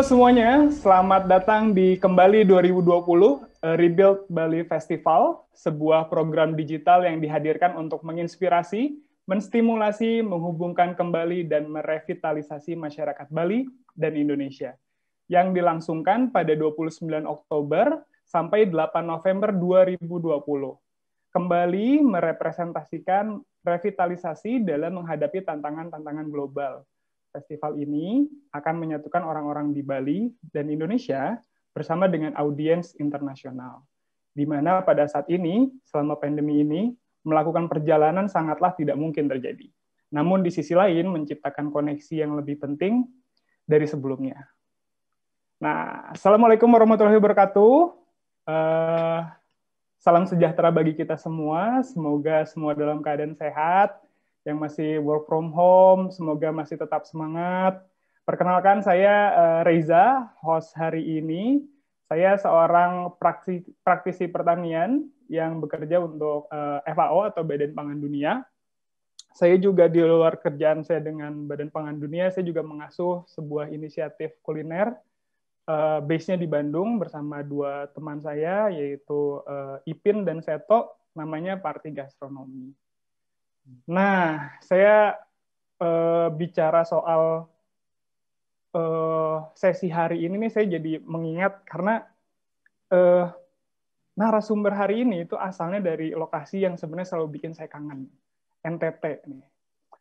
semuanya, selamat datang di Kembali 2020 eh, Rebuild Bali Festival, sebuah program digital yang dihadirkan untuk menginspirasi, menstimulasi, menghubungkan kembali dan merevitalisasi masyarakat Bali dan Indonesia yang dilangsungkan pada 29 Oktober sampai 8 November 2020. Kembali merepresentasikan revitalisasi dalam menghadapi tantangan-tantangan global Festival ini akan menyatukan orang-orang di Bali dan Indonesia bersama dengan audiens internasional. Di mana pada saat ini, selama pandemi ini, melakukan perjalanan sangatlah tidak mungkin terjadi. Namun di sisi lain, menciptakan koneksi yang lebih penting dari sebelumnya. Nah, Assalamualaikum warahmatullahi wabarakatuh. Uh, salam sejahtera bagi kita semua. Semoga semua dalam keadaan sehat, yang masih work from home, semoga masih tetap semangat. Perkenalkan saya eh, Reza, host hari ini. Saya seorang praktisi, praktisi pertanian yang bekerja untuk eh, FAO atau Badan Pangan Dunia. Saya juga di luar kerjaan saya dengan Badan Pangan Dunia, saya juga mengasuh sebuah inisiatif kuliner eh, base-nya di Bandung bersama dua teman saya yaitu Ipin dan Seto namanya Parti Gastronomi. Nah, saya uh, bicara soal uh, sesi hari ini nih saya jadi mengingat karena uh, narasumber hari ini itu asalnya dari lokasi yang sebenarnya selalu bikin saya kangen, NTT nih.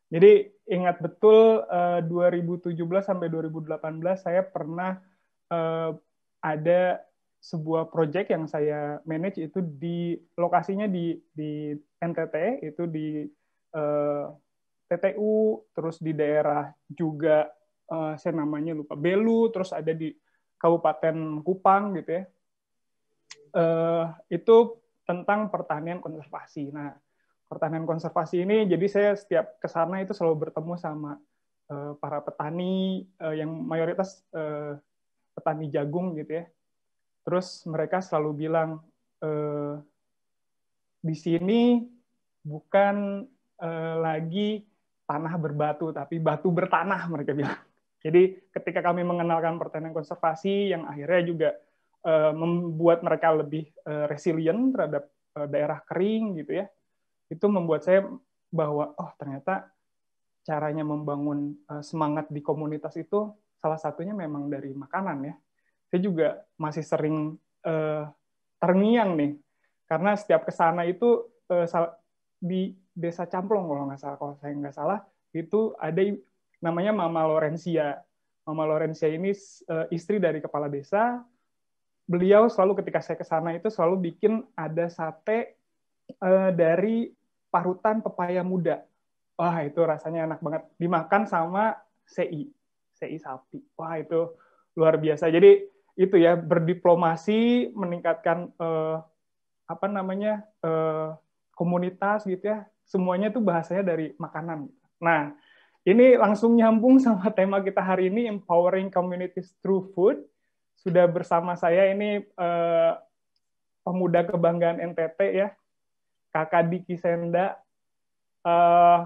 Jadi ingat betul uh, 2017 sampai 2018 saya pernah uh, ada sebuah proyek yang saya manage itu di lokasinya di di NTT itu di Eh, TTU, terus di daerah juga eh, saya namanya lupa Belu, terus ada di Kabupaten Kupang gitu ya. Eh, itu tentang pertanian konservasi. Nah, pertanian konservasi ini jadi saya setiap ke sana itu selalu bertemu sama para petani yang mayoritas petani jagung gitu ya. Terus mereka selalu bilang di sini bukan Eh, lagi tanah berbatu, tapi batu bertanah mereka bilang. Jadi ketika kami mengenalkan pertanian konservasi yang akhirnya juga uh, membuat mereka lebih uh, resilient terhadap uh, daerah kering gitu ya, itu membuat saya bahwa oh ternyata caranya membangun uh, semangat di komunitas itu salah satunya memang dari makanan ya. Saya juga masih sering uh, terngiang nih karena setiap kesana itu uh, di desa Camplong kalau nggak salah kalau saya nggak salah itu ada namanya Mama Lorenzia. Mama Lorenzia ini eh, istri dari kepala desa. Beliau selalu ketika saya ke sana itu selalu bikin ada sate eh, dari parutan pepaya muda. Wah, itu rasanya enak banget. Dimakan sama CI, CI sapi. Wah, itu luar biasa. Jadi itu ya berdiplomasi, meningkatkan eh, apa namanya? Eh, komunitas gitu ya semuanya itu bahasanya dari makanan. Nah, ini langsung nyambung sama tema kita hari ini empowering communities through food. Sudah bersama saya ini eh, pemuda kebanggaan NTT ya, Kakak Diki Senda. Eh,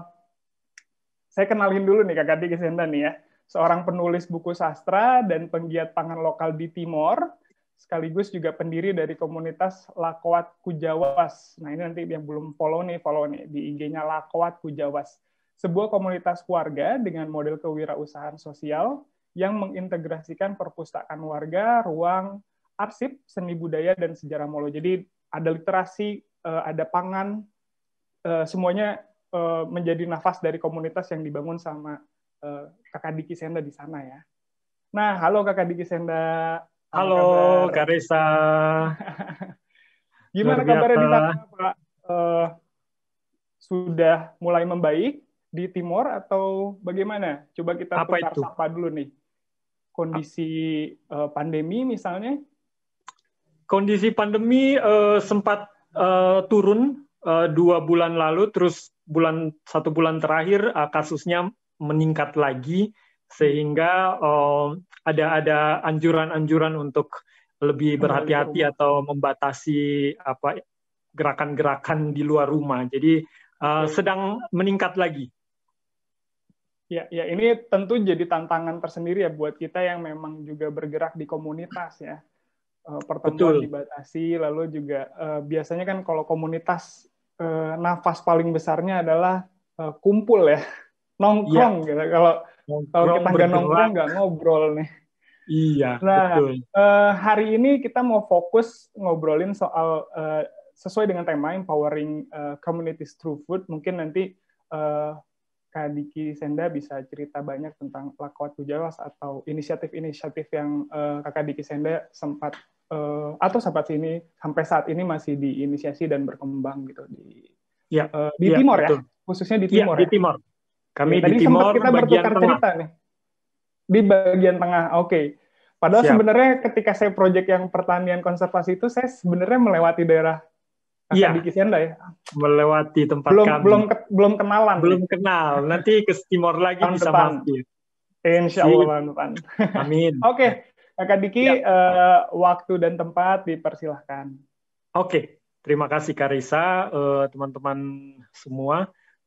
saya kenalin dulu nih Kakak Diki Senda nih ya, seorang penulis buku sastra dan penggiat pangan lokal di Timor sekaligus juga pendiri dari komunitas Lakwat Kujawas. Nah, ini nanti yang belum follow nih, follow nih di IG-nya Lakwat Kujawas. Sebuah komunitas warga dengan model kewirausahaan sosial yang mengintegrasikan perpustakaan warga, ruang arsip, seni budaya, dan sejarah molo. Jadi ada literasi, eh, ada pangan, eh, semuanya eh, menjadi nafas dari komunitas yang dibangun sama kakak Diki Senda di sana ya. Nah, halo kakak Diki Senda. Halo, Karisa. Gimana kabarnya di sana, Pak? Uh, sudah mulai membaik di Timor atau bagaimana? Coba kita Apa tukar itu? sapa dulu nih. Kondisi uh, pandemi misalnya? Kondisi pandemi uh, sempat uh, turun uh, dua bulan lalu, terus bulan satu bulan terakhir uh, kasusnya meningkat lagi sehingga um, ada ada anjuran-anjuran untuk lebih berhati-hati atau membatasi apa gerakan-gerakan di luar rumah. Jadi uh, sedang meningkat lagi. Ya, ya ini tentu jadi tantangan tersendiri ya buat kita yang memang juga bergerak di komunitas ya. pertemuan Betul. dibatasi, lalu juga uh, biasanya kan kalau komunitas uh, nafas paling besarnya adalah uh, kumpul ya, ya. nongkrong ya. gitu. Kalau kalau kita nggak nongkrong nggak ngobrol nih. Iya. Nah betul. Uh, hari ini kita mau fokus ngobrolin soal uh, sesuai dengan tema empowering uh, communities through food. Mungkin nanti uh, Kak Diki Senda bisa cerita banyak tentang Lakawat Bujawas atau inisiatif-inisiatif yang uh, Kakak Diki Senda sempat uh, atau sempat sini sampai saat ini masih diinisiasi dan berkembang gitu di ya, uh, di ya, Timor ya? betul. ya, khususnya di ya, Timor. Ya, Di Timor. Kami ya, di tadi Timor kita bagian bertukar tengah. cerita nih. Di bagian tengah. Oke. Okay. Padahal Siap. sebenarnya ketika saya proyek yang pertanian konservasi itu saya sebenarnya melewati daerah Iya. Di Kisenda ya. Melewati tempat belum, kami. Belum ke, belum kenalan. Belum nih. kenal. Nanti ke timur lagi Tahun bisa depan. mampir. Insya Allah depan. Amin. Oke. Okay. Kak Diki, ya. uh, waktu dan tempat dipersilahkan. Oke, okay. terima kasih Karisa, eh, teman-teman uh, teman -teman semua.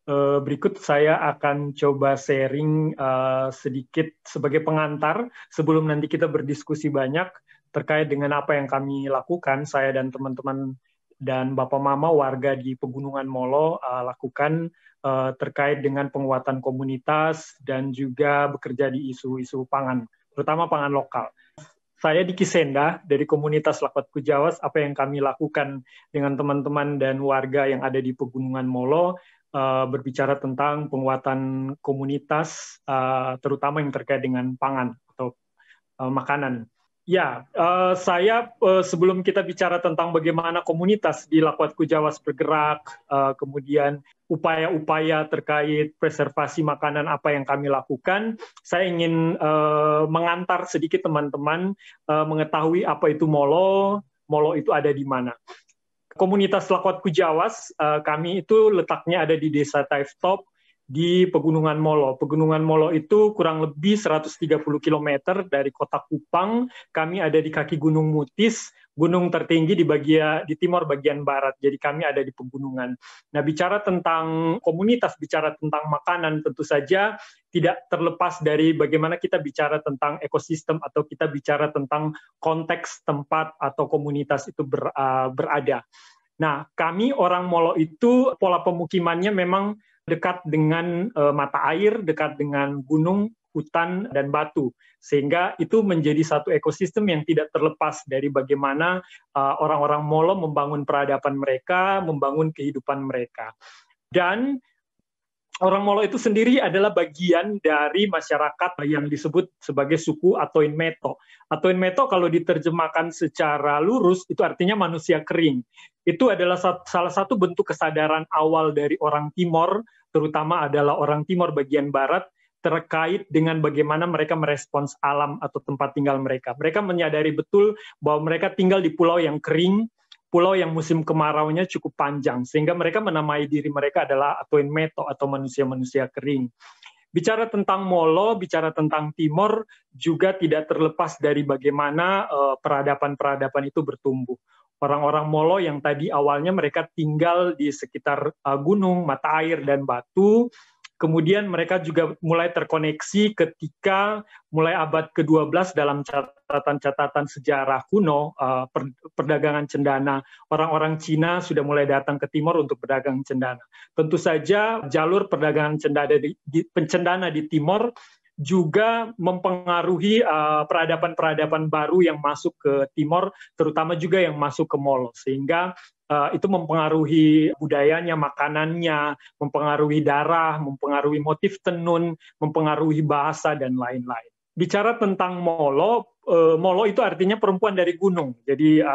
Eh, berikut saya akan coba sharing uh, sedikit sebagai pengantar sebelum nanti kita berdiskusi banyak terkait dengan apa yang kami lakukan saya dan teman-teman dan Bapak Mama warga di Pegunungan Molo uh, lakukan uh, terkait dengan penguatan komunitas dan juga bekerja di isu-isu pangan, terutama pangan lokal. Saya Diki Senda dari komunitas Lakwat Kujawas. apa yang kami lakukan dengan teman-teman dan warga yang ada di Pegunungan Molo Eh, berbicara tentang penguatan komunitas, uh, terutama yang terkait dengan pangan atau uh, makanan. Ya, uh, saya uh, sebelum kita bicara tentang bagaimana komunitas di Lakwat Kujawas bergerak, uh, kemudian upaya-upaya terkait preservasi makanan apa yang kami lakukan, saya ingin uh, mengantar sedikit teman-teman uh, mengetahui apa itu molo, molo itu ada di mana. Komunitas Lakwat Kujawas uh, kami itu letaknya ada di Desa Taiftop di Pegunungan Molo. Pegunungan Molo itu kurang lebih 130 km dari kota Kupang. Kami ada di kaki Gunung Mutis, gunung tertinggi di bagian di timur bagian barat. Jadi kami ada di pegunungan. Nah, bicara tentang komunitas, bicara tentang makanan tentu saja tidak terlepas dari bagaimana kita bicara tentang ekosistem atau kita bicara tentang konteks tempat atau komunitas itu ber, uh, berada. Nah, kami orang Molo itu pola pemukimannya memang dekat dengan uh, mata air, dekat dengan gunung, hutan dan batu sehingga itu menjadi satu ekosistem yang tidak terlepas dari bagaimana uh, orang-orang Molo membangun peradaban mereka, membangun kehidupan mereka. Dan orang Molo itu sendiri adalah bagian dari masyarakat yang disebut sebagai suku Atoin Meto. Atoin Meto kalau diterjemahkan secara lurus itu artinya manusia kering. Itu adalah salah satu bentuk kesadaran awal dari orang Timor, terutama adalah orang Timor bagian barat terkait dengan bagaimana mereka merespons alam atau tempat tinggal mereka. Mereka menyadari betul bahwa mereka tinggal di pulau yang kering, pulau yang musim kemaraunya cukup panjang, sehingga mereka menamai diri mereka adalah Atuin Meto atau manusia-manusia kering. Bicara tentang Molo, bicara tentang Timor, juga tidak terlepas dari bagaimana eh, peradaban-peradaban itu bertumbuh orang-orang Molo yang tadi awalnya mereka tinggal di sekitar eh, gunung, mata air, dan batu, Kemudian mereka juga mulai terkoneksi ketika mulai abad ke-12 dalam catatan-catatan sejarah kuno uh, perdagangan cendana. Orang-orang Cina sudah mulai datang ke timur untuk berdagang cendana. Tentu saja jalur perdagangan cendana di, di pencendana di timur juga mempengaruhi eh, peradaban-peradaban uh, baru yang masuk ke Timor, terutama juga yang masuk ke Molo, sehingga uh, itu mempengaruhi budayanya, makanannya, mempengaruhi darah, mempengaruhi motif tenun, mempengaruhi bahasa dan lain-lain. Bicara tentang Molo, eh, Molo itu artinya perempuan dari gunung, jadi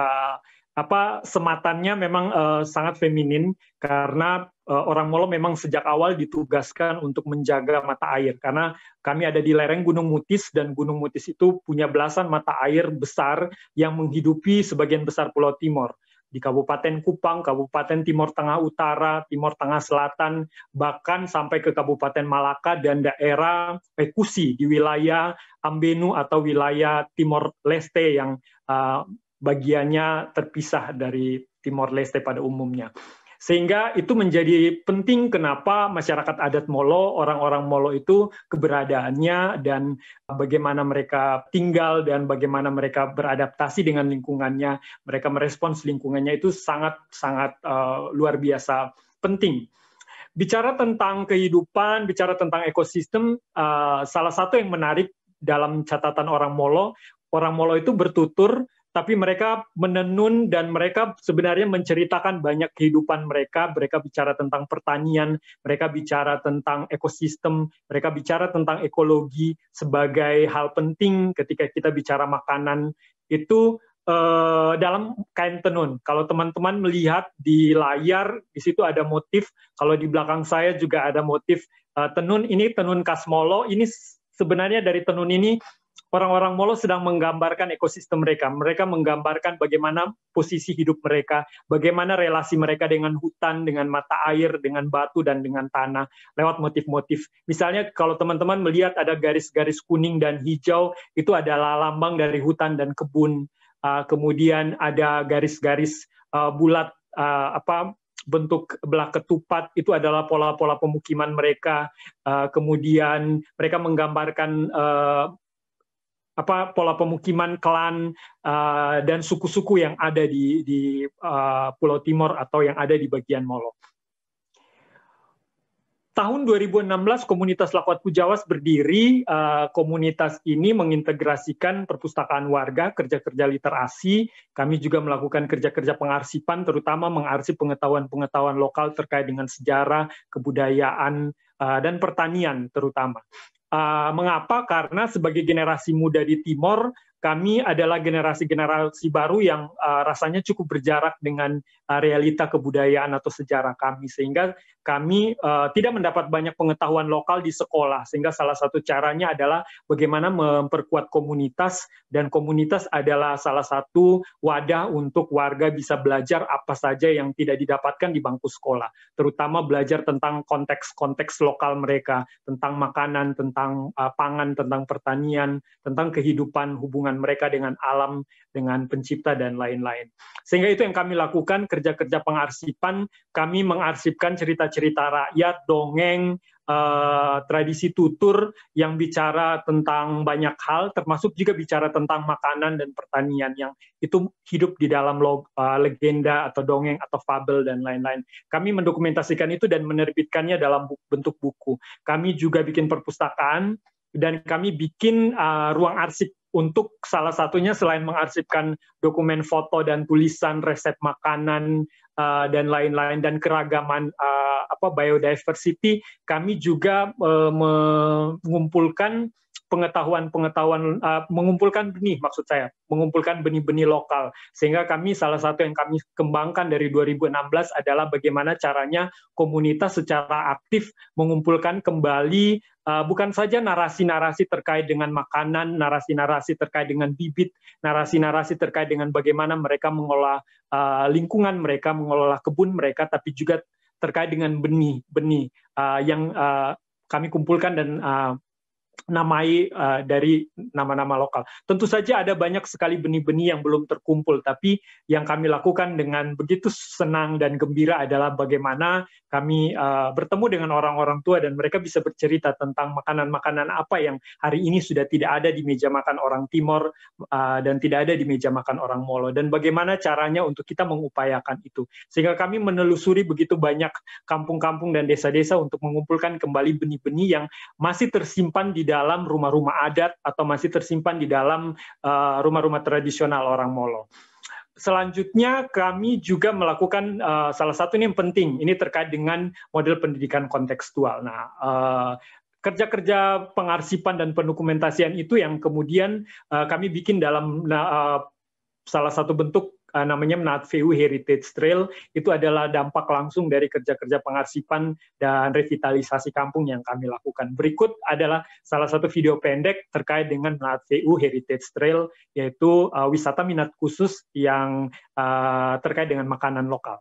apa sematannya memang uh, sangat feminin karena uh, orang Molo memang sejak awal ditugaskan untuk menjaga mata air karena kami ada di lereng Gunung Mutis dan Gunung Mutis itu punya belasan mata air besar yang menghidupi sebagian besar Pulau Timor di Kabupaten Kupang, Kabupaten Timor Tengah Utara, Timor Tengah Selatan, bahkan sampai ke Kabupaten Malaka dan daerah Pekusi eh, di wilayah Ambenu atau wilayah Timor Leste yang uh, bagiannya terpisah dari Timor Leste pada umumnya. Sehingga itu menjadi penting kenapa masyarakat adat Molo, orang-orang Molo itu keberadaannya dan bagaimana mereka tinggal dan bagaimana mereka beradaptasi dengan lingkungannya, mereka merespons lingkungannya itu sangat-sangat uh, eh, luar biasa penting bicara tentang kehidupan, bicara tentang ekosistem, uh, salah satu yang menarik dalam catatan orang Molo, orang Molo itu bertutur tapi mereka menenun dan mereka sebenarnya menceritakan banyak kehidupan mereka. Mereka bicara tentang pertanian, mereka bicara tentang ekosistem, mereka bicara tentang ekologi sebagai hal penting ketika kita bicara makanan itu eh, dalam kain tenun. Kalau teman-teman melihat di layar di situ ada motif, kalau di belakang saya juga ada motif eh, tenun. Ini tenun Kasmolo. Ini sebenarnya dari tenun ini orang-orang Molo sedang menggambarkan ekosistem mereka. Mereka menggambarkan bagaimana posisi hidup mereka, bagaimana relasi mereka dengan hutan, dengan mata air, dengan batu, dan dengan tanah lewat motif-motif. Misalnya kalau teman-teman melihat ada garis-garis kuning dan hijau, itu adalah lambang dari hutan dan kebun. Ah, kemudian ada garis-garis ah, bulat ah, apa bentuk belah ketupat itu adalah pola-pola pemukiman mereka. kemudian mereka menggambarkan apa pola pemukiman klan uh, dan suku-suku yang ada di, di uh, Pulau Timor atau yang ada di bagian Molo. Tahun 2016 komunitas Lakwat Pujawas berdiri, uh, komunitas ini mengintegrasikan perpustakaan warga, kerja-kerja literasi, kami juga melakukan kerja-kerja pengarsipan, terutama mengarsip pengetahuan-pengetahuan lokal terkait dengan sejarah, kebudayaan, uh, dan pertanian terutama. Ah, mengapa? Karena sebagai generasi muda di Timor, kami adalah generasi-generasi baru yang uh, rasanya cukup berjarak dengan uh, realita kebudayaan atau sejarah kami sehingga kami uh, tidak mendapat banyak pengetahuan lokal di sekolah sehingga salah satu caranya adalah bagaimana memperkuat komunitas dan komunitas adalah salah satu wadah untuk warga bisa belajar apa saja yang tidak didapatkan di bangku sekolah terutama belajar tentang konteks-konteks lokal mereka tentang makanan tentang uh, pangan tentang pertanian tentang kehidupan hubungan hubungan mereka dengan alam, dengan pencipta dan lain-lain. Sehingga itu yang kami lakukan kerja-kerja pengarsipan, kami mengarsipkan cerita-cerita rakyat, dongeng, eh, tradisi tutur yang bicara tentang banyak hal, termasuk juga bicara tentang makanan dan pertanian yang itu hidup di dalam log, eh, legenda atau dongeng atau fabel dan lain-lain. Kami mendokumentasikan itu dan menerbitkannya dalam bentuk buku. Kami juga bikin perpustakaan dan kami bikin uh, ruang arsip untuk salah satunya selain mengarsipkan dokumen foto dan tulisan resep makanan uh, dan lain-lain dan keragaman uh, apa biodiversity kami juga uh, mengumpulkan pengetahuan-pengetahuan uh, mengumpulkan benih maksud saya, mengumpulkan benih-benih lokal. Sehingga kami salah satu yang kami kembangkan dari 2016 adalah bagaimana caranya komunitas secara aktif mengumpulkan kembali uh, bukan saja narasi-narasi terkait dengan makanan, narasi-narasi terkait dengan bibit, narasi-narasi terkait dengan bagaimana mereka mengelola uh, lingkungan mereka, mengelola kebun mereka, tapi juga terkait dengan benih-benih uh, yang uh, kami kumpulkan dan uh, namai uh, dari nama-nama lokal. Tentu saja ada banyak sekali benih-benih yang belum terkumpul, tapi yang kami lakukan dengan begitu senang dan gembira adalah bagaimana kami uh, bertemu dengan orang-orang tua dan mereka bisa bercerita tentang makanan-makanan apa yang hari ini sudah tidak ada di meja makan orang Timor uh, dan tidak ada di meja makan orang Molo dan bagaimana caranya untuk kita mengupayakan itu. Sehingga kami menelusuri begitu banyak kampung-kampung dan desa-desa untuk mengumpulkan kembali benih-benih yang masih tersimpan di dalam rumah-rumah adat atau masih tersimpan di dalam eh, rumah-rumah tradisional orang Molo. Selanjutnya kami juga melakukan uh, salah satu ini yang penting, ini terkait dengan model pendidikan kontekstual. Nah, uh, kerja-kerja pengarsipan dan pendokumentasian itu yang kemudian uh, kami bikin dalam uh, salah satu bentuk uh, namanya NatVu Heritage Trail itu adalah dampak langsung dari kerja-kerja pengarsipan dan revitalisasi kampung yang kami lakukan. Berikut adalah salah satu video pendek terkait dengan NatVu Heritage Trail yaitu uh, wisata minat khusus yang uh, terkait dengan makanan lokal.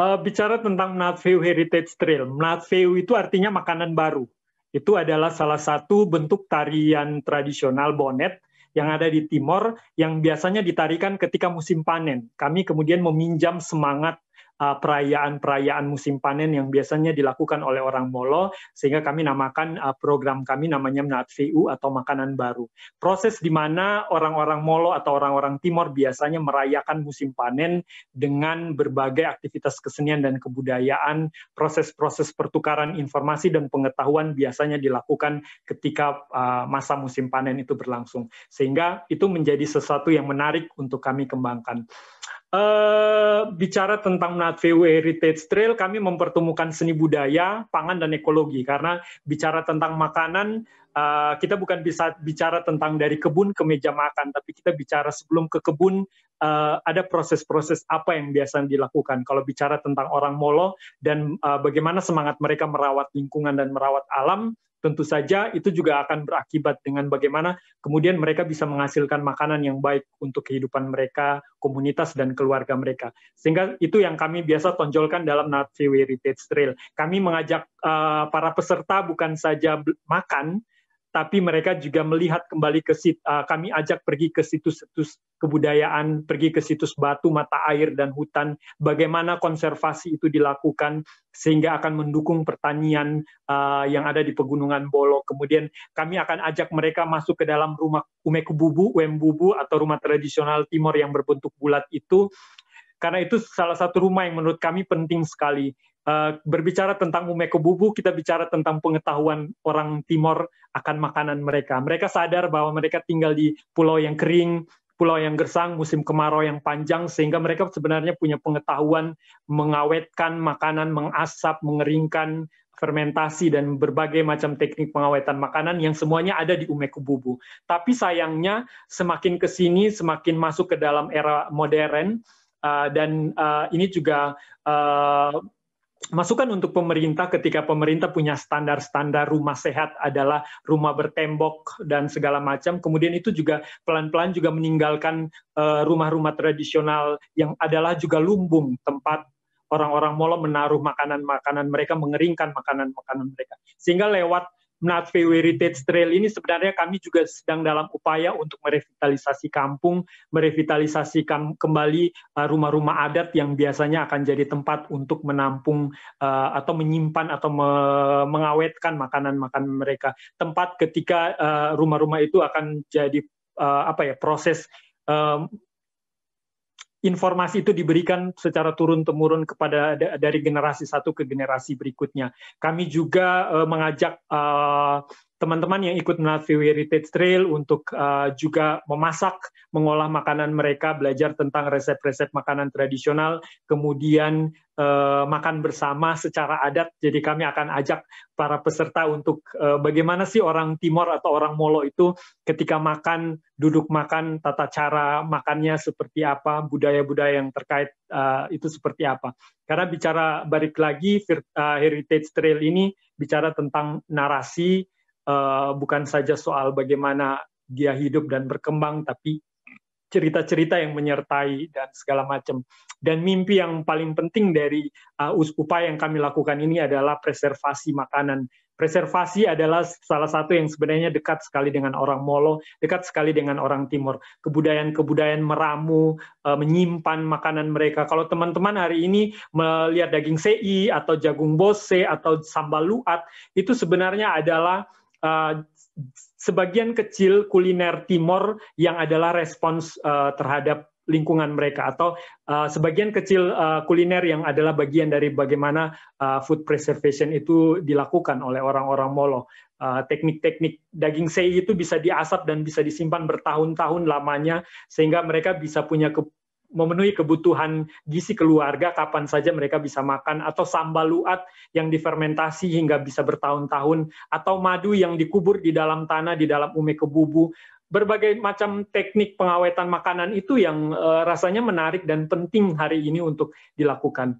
uh, bicara tentang Natveu Heritage Trail. Natveu itu artinya makanan baru. Itu adalah salah satu bentuk tarian tradisional bonet yang ada di Timor yang biasanya ditarikan ketika musim panen. Kami kemudian meminjam semangat Uh, perayaan-perayaan musim panen yang biasanya dilakukan oleh orang Molo, sehingga kami namakan uh, program kami namanya Natfiu atau makanan baru. Proses di mana orang-orang Molo atau orang-orang Timor biasanya merayakan musim panen dengan berbagai aktivitas kesenian dan kebudayaan, proses-proses pertukaran informasi dan pengetahuan biasanya dilakukan ketika uh, masa musim panen itu berlangsung. Sehingga itu menjadi sesuatu yang menarik untuk kami kembangkan. Uh, bicara tentang NatVW Heritage Trail, kami mempertemukan seni budaya, pangan, dan ekologi. Karena bicara tentang makanan, uh, kita bukan bisa bicara tentang dari kebun ke meja makan, tapi kita bicara sebelum ke kebun, uh, ada proses-proses apa yang biasa dilakukan. Kalau bicara tentang orang Molo dan uh, bagaimana semangat mereka merawat lingkungan dan merawat alam, tentu saja itu juga akan berakibat dengan bagaimana kemudian mereka bisa menghasilkan makanan yang baik untuk kehidupan mereka, komunitas dan keluarga mereka. Sehingga itu yang kami biasa tonjolkan dalam Natvi Heritage Trail. Kami mengajak uh, para peserta bukan saja makan, tapi mereka juga melihat kembali ke uh, kami ajak pergi ke situs-situs kebudayaan, pergi ke situs batu, mata air dan hutan, bagaimana konservasi itu dilakukan sehingga akan mendukung pertanian uh, yang ada di pegunungan Bolo. Kemudian kami akan ajak mereka masuk ke dalam rumah umekububu, uembubu atau rumah tradisional Timor yang berbentuk bulat itu karena itu salah satu rumah yang menurut kami penting sekali Eh, berbicara tentang umeko bubu, kita bicara tentang pengetahuan orang Timor akan makanan mereka. Mereka sadar bahwa mereka tinggal di pulau yang kering, pulau yang gersang, musim kemarau yang panjang, sehingga mereka sebenarnya punya pengetahuan mengawetkan makanan, mengasap, mengeringkan, fermentasi dan berbagai macam teknik pengawetan makanan yang semuanya ada di Umeku Bubu. Tapi sayangnya semakin ke sini semakin masuk ke dalam era modern eh, dan eh, ini juga masukan untuk pemerintah ketika pemerintah punya standar-standar rumah sehat adalah rumah bertembok dan segala macam. Kemudian itu juga pelan-pelan juga meninggalkan eh, rumah-rumah tradisional yang adalah juga lumbung tempat orang-orang molo menaruh makanan-makanan mereka, mengeringkan makanan-makanan mereka. Sehingga lewat Menatve Heritage Trail ini sebenarnya kami juga sedang dalam upaya untuk merevitalisasi kampung, merevitalisasi kembali uh, rumah-rumah adat yang biasanya akan jadi tempat untuk menampung uh, atau menyimpan atau mengawetkan makanan-makanan mereka. Tempat ketika uh, rumah-rumah itu akan jadi apa ya proses um, informasi itu diberikan secara turun temurun kepada dari generasi satu ke generasi berikutnya. Kami juga eh, mengajak uh, teman-teman yang ikut melalui Heritage Trail untuk uh, juga memasak, mengolah makanan mereka, belajar tentang resep-resep makanan tradisional, kemudian uh, makan bersama secara adat. Jadi kami akan ajak para peserta untuk uh, bagaimana sih orang Timor atau orang Molo itu ketika makan, duduk makan, tata cara makannya seperti apa, budaya-budaya yang terkait uh, itu seperti apa. Karena bicara balik lagi uh, Heritage Trail ini bicara tentang narasi Eh, bukan saja soal bagaimana dia hidup dan berkembang, tapi cerita-cerita yang menyertai dan segala macam. Dan mimpi yang paling penting dari uh, upaya yang kami lakukan ini adalah preservasi makanan. Preservasi adalah salah satu yang sebenarnya dekat sekali dengan orang Molo, dekat sekali dengan orang Timur. Kebudayaan-kebudayaan meramu, eh, menyimpan makanan mereka. Kalau teman-teman hari ini melihat daging sei atau jagung bose atau sambal luat, itu sebenarnya adalah uh, sebagian kecil kuliner Timor yang adalah respons uh, terhadap lingkungan mereka atau uh, sebagian kecil uh, kuliner yang adalah bagian dari bagaimana uh, food preservation itu dilakukan oleh orang-orang Molo. Uh, teknik-teknik daging sei itu bisa diasap dan bisa disimpan bertahun-tahun lamanya sehingga mereka bisa punya ke memenuhi kebutuhan gizi keluarga kapan saja mereka bisa makan atau sambal luat yang difermentasi hingga bisa bertahun-tahun atau madu yang dikubur di dalam tanah di dalam ume kebubu berbagai macam teknik pengawetan makanan itu yang eh, rasanya menarik dan penting hari ini untuk dilakukan.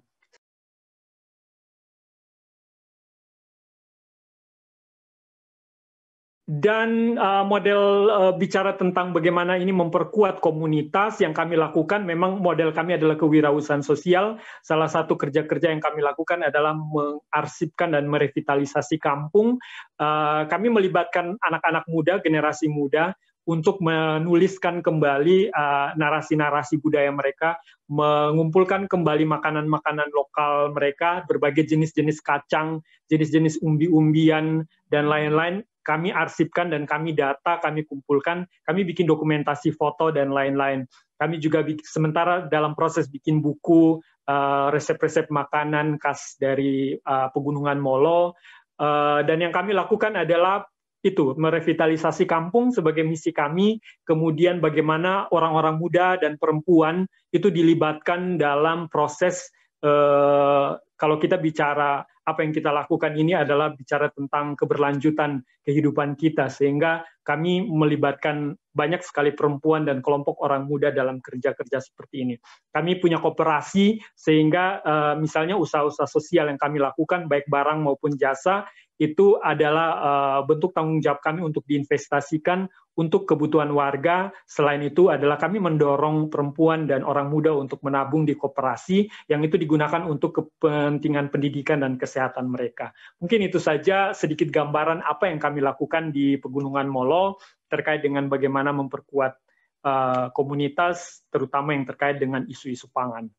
dan uh, model uh, bicara tentang bagaimana ini memperkuat komunitas yang kami lakukan memang model kami adalah kewirausahaan sosial salah satu kerja-kerja yang kami lakukan adalah mengarsipkan dan merevitalisasi kampung uh, kami melibatkan anak-anak muda generasi muda untuk menuliskan kembali uh, narasi-narasi uh, narasi -narasi budaya mereka, mengumpulkan kembali makanan-makanan lokal mereka, berbagai jenis-jenis kacang, jenis-jenis umbi-umbian dan lain-lain kami arsipkan dan kami data, kami kumpulkan, kami bikin dokumentasi foto dan lain-lain. Kami juga bikin, sementara dalam proses bikin buku eh, resep-resep uh, makanan khas dari uh, Pegunungan Molo. Uh, dan yang kami lakukan adalah itu merevitalisasi kampung sebagai misi kami kemudian bagaimana orang-orang muda dan perempuan itu dilibatkan dalam proses eh, kalau kita bicara apa yang kita lakukan ini adalah bicara tentang keberlanjutan kehidupan kita sehingga kami melibatkan banyak sekali perempuan dan kelompok orang muda dalam kerja-kerja seperti ini. Kami punya kooperasi sehingga eh, misalnya usaha-usaha sosial yang kami lakukan baik barang maupun jasa itu adalah uh, bentuk tanggung jawab kami untuk diinvestasikan untuk kebutuhan warga. Selain itu adalah kami mendorong perempuan dan orang muda untuk menabung di koperasi yang itu digunakan untuk kepentingan pendidikan dan kesehatan mereka. Mungkin itu saja sedikit gambaran apa yang kami lakukan di Pegunungan Molo terkait dengan bagaimana memperkuat uh, komunitas terutama yang terkait dengan isu-isu pangan.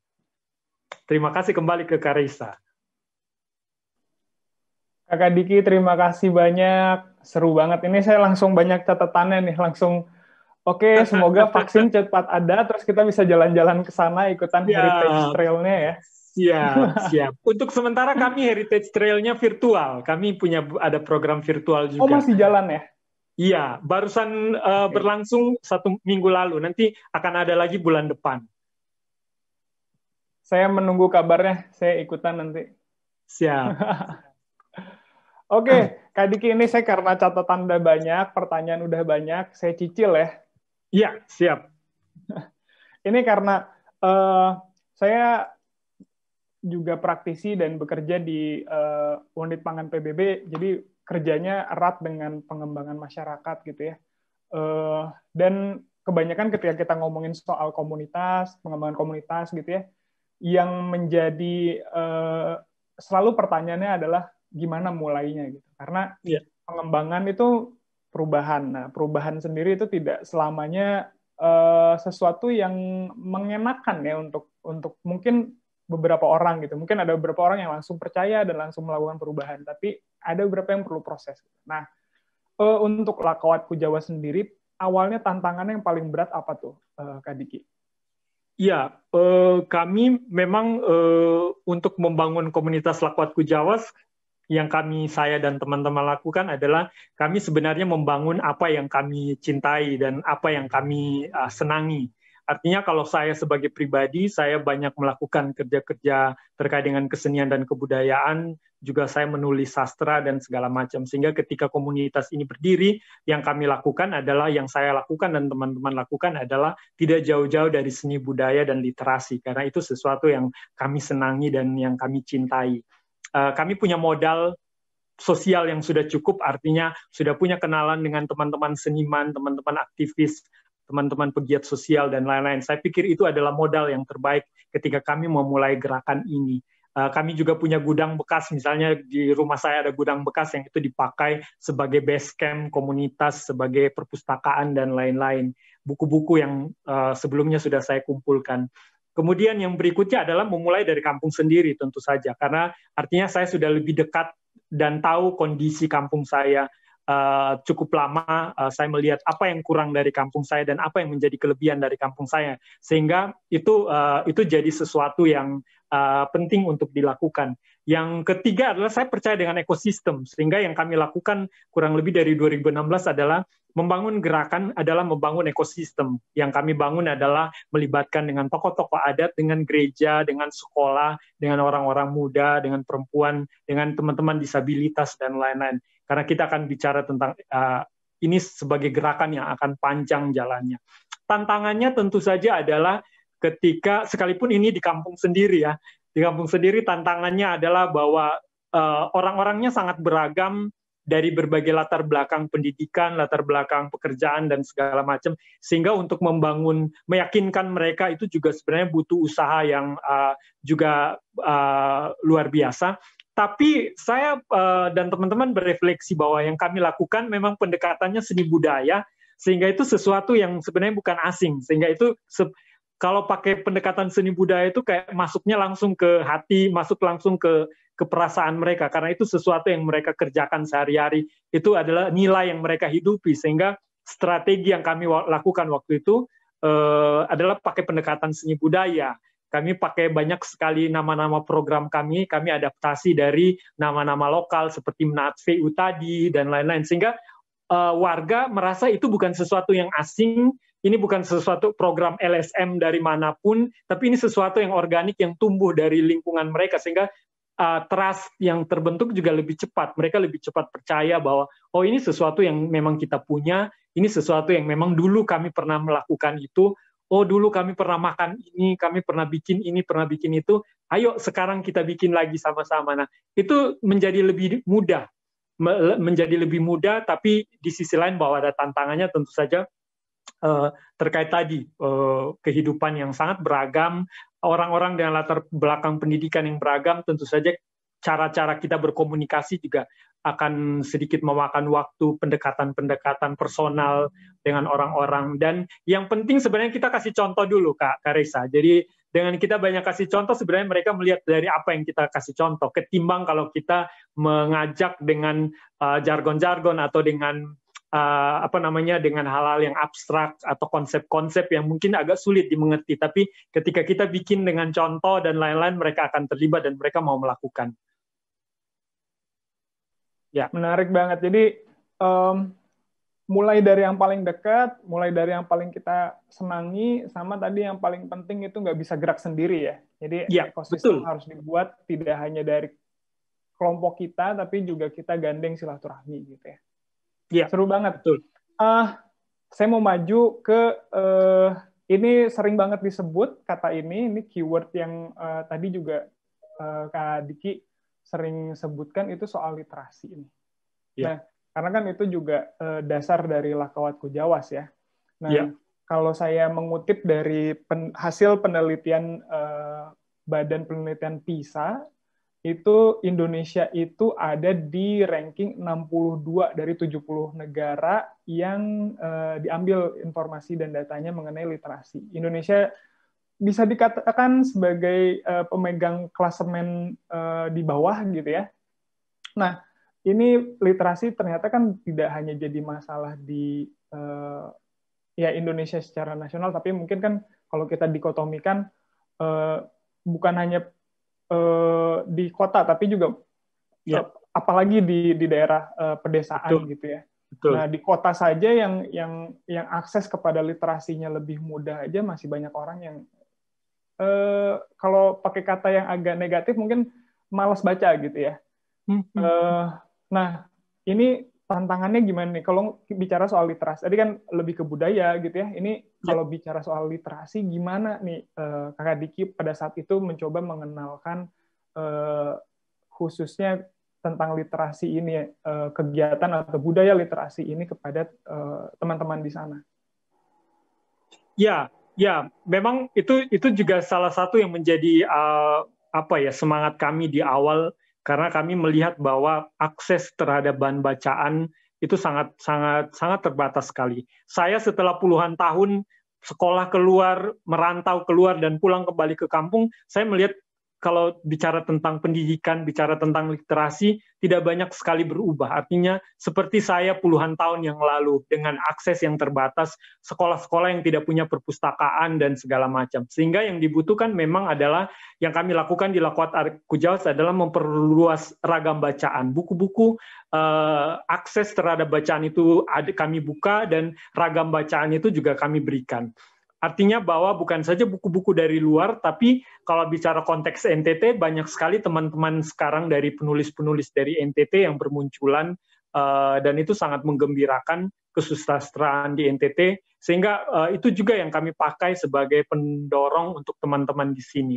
Terima kasih kembali ke Karisa. Kakak Diki, terima kasih banyak. Seru banget. Ini saya langsung banyak catatannya nih, langsung oke, okay, semoga vaksin cepat ada, terus kita bisa jalan-jalan ke sana, ikutan ya. heritage trail-nya ya. Siap, siap. Untuk sementara kami heritage trail-nya virtual. Kami punya ada program virtual oh, juga. Oh, masih jalan ya? Iya, barusan uh, eh, okay. berlangsung satu minggu lalu. Nanti akan ada lagi bulan depan. Saya menunggu kabarnya, saya ikutan nanti. Siap. Oke, okay, Kak Diki ini saya karena catatan udah banyak, pertanyaan udah banyak, saya cicil ya. Iya, siap. ini karena uh, saya juga praktisi dan bekerja di uh, unit pangan PBB, jadi kerjanya erat dengan pengembangan masyarakat gitu ya. Uh, dan kebanyakan ketika kita ngomongin soal komunitas, pengembangan komunitas gitu ya, yang menjadi uh, selalu pertanyaannya adalah gimana mulainya gitu. Karena yeah. pengembangan itu perubahan. Nah, perubahan sendiri itu tidak selamanya uh, sesuatu yang mengenakan ya untuk untuk mungkin beberapa orang gitu. Mungkin ada beberapa orang yang langsung percaya dan langsung melakukan perubahan, tapi ada beberapa yang perlu proses. Gitu. Nah, uh, untuk Lakawatku Jawa sendiri awalnya tantangannya yang paling berat apa tuh, uh, Kak Diki? Ya, eh, kami memang eh, untuk membangun komunitas Lakwatku Jawas, yang kami saya dan teman-teman lakukan adalah kami sebenarnya membangun apa yang kami cintai dan apa yang kami uh, senangi. Artinya kalau saya sebagai pribadi saya banyak melakukan kerja-kerja terkait dengan kesenian dan kebudayaan, juga saya menulis sastra dan segala macam. Sehingga ketika komunitas ini berdiri, yang kami lakukan adalah yang saya lakukan dan teman-teman lakukan adalah tidak jauh-jauh dari seni budaya dan literasi karena itu sesuatu yang kami senangi dan yang kami cintai. Eh, kami punya modal sosial yang sudah cukup, artinya sudah punya kenalan dengan teman-teman seniman, teman-teman aktivis, teman-teman pegiat sosial, dan lain-lain. Saya pikir itu adalah modal yang terbaik ketika kami memulai gerakan ini. Eh, kami juga punya gudang bekas, misalnya di rumah saya ada gudang bekas yang itu dipakai sebagai base camp komunitas, sebagai perpustakaan, dan lain-lain. Buku-buku yang eh, sebelumnya sudah saya kumpulkan. Kemudian yang berikutnya adalah memulai dari kampung sendiri tentu saja karena artinya saya sudah lebih dekat dan tahu kondisi kampung saya uh, cukup lama uh, saya melihat apa yang kurang dari kampung saya dan apa yang menjadi kelebihan dari kampung saya sehingga itu uh, itu jadi sesuatu yang uh, penting untuk dilakukan. Yang ketiga adalah saya percaya dengan ekosistem, sehingga yang kami lakukan kurang lebih dari 2016 adalah membangun gerakan adalah membangun ekosistem. Yang kami bangun adalah melibatkan dengan tokoh-tokoh adat, dengan gereja, dengan sekolah, dengan orang-orang muda, dengan perempuan, dengan teman-teman disabilitas dan lain-lain. Karena kita akan bicara tentang uh, ini sebagai gerakan yang akan panjang jalannya. Tantangannya tentu saja adalah ketika sekalipun ini di kampung sendiri ya, di kampung sendiri tantangannya adalah bahwa uh, orang-orangnya sangat beragam dari berbagai latar belakang pendidikan, latar belakang pekerjaan dan segala macam sehingga untuk membangun meyakinkan mereka itu juga sebenarnya butuh usaha yang uh, juga uh, luar biasa. Tapi saya uh, dan teman-teman berefleksi bahwa yang kami lakukan memang pendekatannya seni budaya sehingga itu sesuatu yang sebenarnya bukan asing sehingga itu kalau pakai pendekatan seni budaya itu kayak masuknya langsung ke hati, masuk langsung ke keperasaan perasaan mereka karena itu sesuatu yang mereka kerjakan sehari-hari itu adalah nilai yang mereka hidupi sehingga strategi yang kami lakukan waktu itu eh, adalah pakai pendekatan seni budaya kami pakai banyak sekali nama-nama program kami, kami adaptasi dari nama-nama lokal seperti Menat VU tadi dan lain-lain sehingga uh, warga merasa itu bukan sesuatu yang asing ini bukan sesuatu program LSM dari manapun, tapi ini sesuatu yang organik yang tumbuh dari lingkungan mereka sehingga uh, trust yang terbentuk juga lebih cepat. Mereka lebih cepat percaya bahwa oh ini sesuatu yang memang kita punya, ini sesuatu yang memang dulu kami pernah melakukan itu. Oh dulu kami pernah makan ini, kami pernah bikin ini, pernah bikin itu. Ayo sekarang kita bikin lagi sama-sama. Nah itu menjadi lebih mudah menjadi lebih mudah, tapi di sisi lain bahwa ada tantangannya tentu saja Eh, terkait tadi eh, kehidupan yang sangat beragam, orang-orang dengan latar belakang pendidikan yang beragam, tentu saja cara-cara kita berkomunikasi juga akan sedikit memakan waktu pendekatan-pendekatan personal dengan orang-orang dan yang penting sebenarnya kita kasih contoh dulu Kak Karesa. Jadi dengan kita banyak kasih contoh sebenarnya mereka melihat dari apa yang kita kasih contoh ketimbang kalau kita mengajak dengan eh, jargon-jargon uh, atau dengan uh, apa namanya dengan hal-hal yang abstrak atau konsep-konsep yang mungkin agak sulit dimengerti tapi ketika kita bikin dengan contoh dan lain-lain mereka akan terlibat dan mereka mau melakukan ya menarik banget jadi um, mulai dari yang paling dekat mulai dari yang paling kita senangi sama tadi yang paling penting itu nggak bisa gerak sendiri ya jadi ya, ekosistem betul. harus dibuat tidak hanya dari kelompok kita tapi juga kita gandeng silaturahmi gitu ya Yeah. Seru banget. Betul. Uh, saya mau maju ke uh, ini sering banget disebut kata ini, ini keyword yang uh, tadi juga uh, Kak Diki sering sebutkan itu soal literasi ini. Yeah. Nah, karena kan itu juga uh, dasar dari Lakawatku Jawas ya. Nah, yeah. kalau saya mengutip dari pen, hasil penelitian uh, Badan Penelitian PISA itu Indonesia itu ada di ranking 62 dari 70 negara yang uh, diambil informasi dan datanya mengenai literasi. Indonesia bisa dikatakan sebagai uh, pemegang klasemen uh, di bawah gitu ya. Nah, ini literasi ternyata kan tidak hanya jadi masalah di uh, ya Indonesia secara nasional, tapi mungkin kan kalau kita dikotomikan uh, bukan hanya uh, di kota tapi juga yeah. Iya. uh, apalagi di di daerah uh, pedesaan Betul. gitu ya. Betul. Nah di kota saja yang yang yang akses kepada literasinya lebih mudah aja masih banyak orang yang uh, kalau pakai kata yang agak negatif mungkin malas baca gitu ya. Uh, nah ini tantangannya gimana nih kalau bicara soal literasi tadi kan lebih ke budaya gitu ya ini iya. kalau bicara soal literasi gimana nih uh, kakak Diki pada saat itu mencoba mengenalkan uh, khususnya tentang literasi ini uh, kegiatan atau budaya literasi ini kepada teman-teman di sana ya ya memang itu itu juga salah satu yang menjadi uh, apa ya semangat kami di awal karena kami melihat bahwa akses terhadap bahan bacaan itu sangat sangat sangat terbatas sekali. Saya setelah puluhan tahun sekolah keluar, merantau keluar dan pulang kembali ke kampung, saya melihat kalau bicara tentang pendidikan, bicara tentang literasi, tidak banyak sekali berubah. Artinya, seperti saya puluhan tahun yang lalu, dengan akses yang terbatas, sekolah-sekolah yang tidak punya perpustakaan, dan segala macam. Sehingga yang dibutuhkan memang adalah, yang kami lakukan di Lakuat Kujawas adalah memperluas ragam bacaan. Buku-buku eh, akses terhadap bacaan itu kami buka, dan ragam bacaan itu juga kami berikan. Artinya bahwa bukan saja buku-buku dari luar, tapi kalau bicara konteks NTT, banyak sekali teman-teman sekarang dari penulis-penulis dari NTT yang bermunculan, eh, dan itu sangat menggembirakan kesusastraan di NTT, sehingga eh, itu juga yang kami pakai sebagai pendorong untuk teman-teman di sini.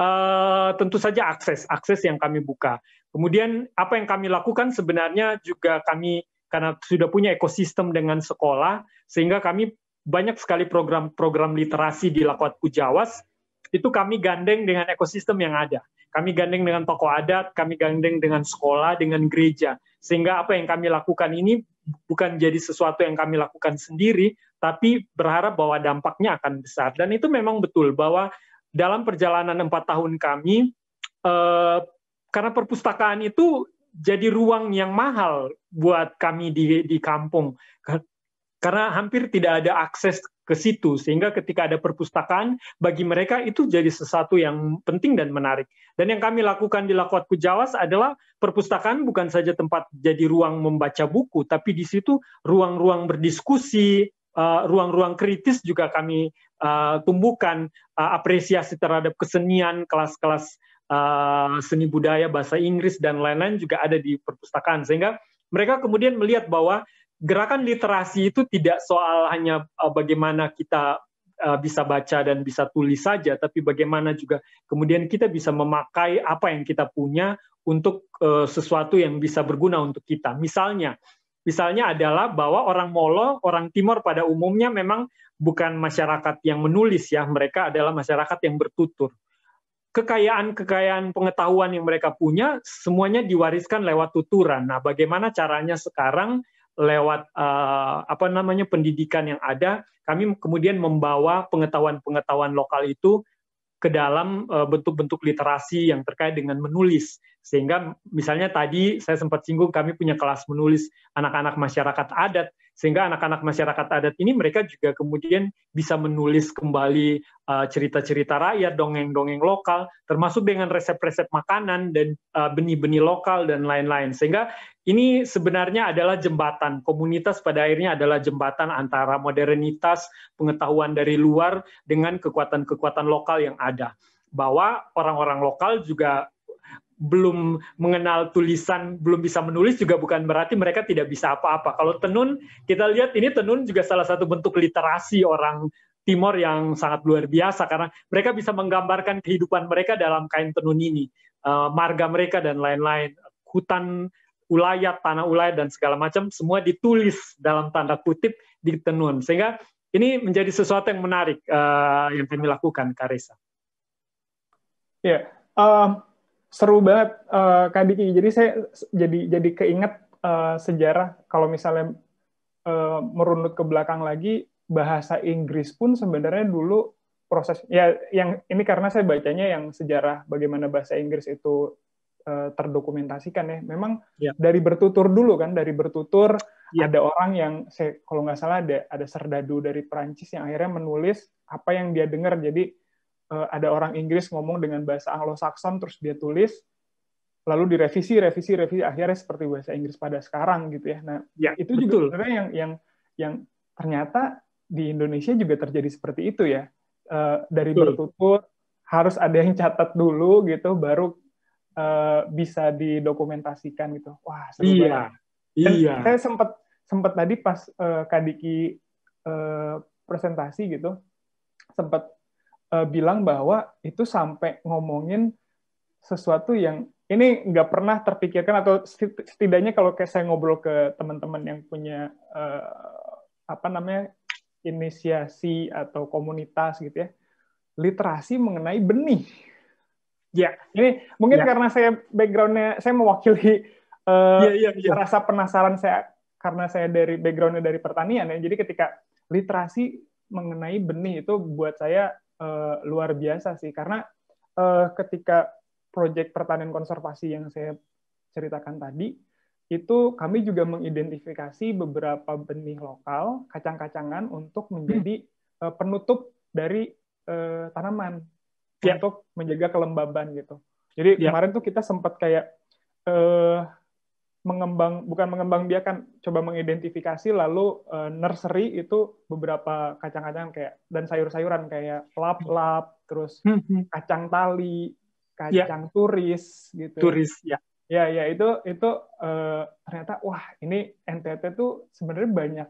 Eh, tentu saja akses, akses yang kami buka. Kemudian apa yang kami lakukan sebenarnya juga kami karena sudah punya ekosistem dengan sekolah, sehingga kami banyak sekali program-program literasi di Lakwatku Jawas, itu kami gandeng dengan ekosistem yang ada. Kami gandeng dengan toko adat, kami gandeng dengan sekolah, dengan gereja. Sehingga apa yang kami lakukan ini bukan jadi sesuatu yang kami lakukan sendiri, tapi berharap bahwa dampaknya akan besar. Dan itu memang betul bahwa dalam perjalanan empat tahun kami, eh, karena perpustakaan itu jadi ruang yang mahal buat kami di di kampung karena hampir tidak ada akses ke situ sehingga ketika ada perpustakaan bagi mereka itu jadi sesuatu yang penting dan menarik. Dan yang kami lakukan di Lakwatku Jawas adalah perpustakaan bukan saja tempat jadi ruang membaca buku tapi di situ ruang-ruang berdiskusi, eh, ruang-ruang uh, kritis juga kami uh, tumbuhkan uh, apresiasi terhadap kesenian kelas-kelas uh, seni budaya bahasa Inggris dan lain-lain juga ada di perpustakaan sehingga mereka kemudian melihat bahwa gerakan literasi itu tidak soal hanya uh, bagaimana kita uh, bisa baca dan bisa tulis saja, tapi bagaimana juga kemudian kita bisa memakai apa yang kita punya untuk uh, sesuatu yang bisa berguna untuk kita. Misalnya, misalnya adalah bahwa orang Molo, orang Timor pada umumnya memang bukan masyarakat yang menulis ya, mereka adalah masyarakat yang bertutur. Kekayaan-kekayaan pengetahuan yang mereka punya semuanya diwariskan lewat tuturan. Nah, bagaimana caranya sekarang lewat uh, apa namanya pendidikan yang ada, kami kemudian membawa pengetahuan-pengetahuan lokal itu ke dalam eh, bentuk-bentuk uh, literasi yang terkait dengan menulis. Sehingga misalnya tadi saya sempat singgung kami punya kelas menulis anak-anak masyarakat adat sehingga anak-anak masyarakat adat ini mereka juga kemudian bisa menulis kembali eh, cerita-cerita uh, rakyat, dongeng-dongeng lokal, termasuk dengan resep-resep makanan dan benih benih-benih lokal dan lain-lain. Sehingga ini sebenarnya adalah jembatan komunitas pada akhirnya adalah jembatan antara modernitas pengetahuan dari luar dengan kekuatan-kekuatan lokal yang ada bahwa orang-orang lokal juga belum mengenal tulisan, belum bisa menulis juga bukan berarti mereka tidak bisa apa-apa. Kalau tenun, kita lihat ini tenun juga salah satu bentuk literasi orang Timor yang sangat luar biasa karena mereka bisa menggambarkan kehidupan mereka dalam kain tenun ini, eh, marga mereka dan lain-lain, hutan ulayat, tanah ulayat dan segala macam semua ditulis dalam tanda kutip di tenun. Sehingga ini menjadi sesuatu yang menarik eh, yang kami lakukan, Karesa. Ya, yeah. um, seru banget uh, Kak Diki. Jadi saya jadi jadi keinget uh, sejarah kalau misalnya uh, eh, merunut ke belakang lagi bahasa Inggris pun sebenarnya dulu proses ya yang ini karena saya bacanya yang sejarah bagaimana bahasa Inggris itu uh, terdokumentasikan ya. Memang ya. dari bertutur dulu kan, dari bertutur ya. ada orang yang saya kalau nggak salah ada ada serdadu dari Perancis yang akhirnya menulis apa yang dia dengar. Jadi Eh, ada orang Inggris ngomong dengan bahasa Anglo-Saxon terus dia tulis lalu direvisi revisi revisi akhirnya seperti bahasa Inggris pada sekarang gitu ya. Nah, ya, itu betul. juga sebenarnya yang yang yang ternyata di Indonesia juga terjadi seperti itu ya. Eh, dari betul. bertutur harus ada yang catat dulu gitu baru eh, bisa didokumentasikan gitu. Wah, seru iya. banget. iya. Saya sempat sempat tadi pas Kadiki presentasi gitu sempat uh, bilang bahwa itu sampai ngomongin sesuatu yang ini nggak pernah terpikirkan atau setidaknya kalau kayak saya ngobrol ke teman-teman yang punya uh, apa namanya inisiasi atau komunitas gitu ya literasi mengenai benih ya ini mungkin yeah. karena saya backgroundnya saya mewakili uh, eh, yeah, yeah, yeah. rasa penasaran saya karena saya dari backgroundnya dari pertanian ya jadi ketika literasi mengenai benih itu buat saya uh, luar biasa sih karena uh, ketika proyek pertanian konservasi yang saya ceritakan tadi itu kami juga mengidentifikasi beberapa benih lokal kacang-kacangan untuk hmm. menjadi uh, penutup dari uh, tanaman yeah. untuk menjaga kelembaban gitu. Jadi yeah. kemarin tuh kita sempat kayak uh, mengembang bukan mengembang biakan coba mengidentifikasi lalu uh, nursery itu beberapa kacang-kacangan kayak dan sayur-sayuran kayak lap-lap terus hmm, hmm. kacang tali ya. kacang yeah. turis gitu turis ya ya ya itu itu uh, ternyata wah ini NTT tuh sebenarnya banyak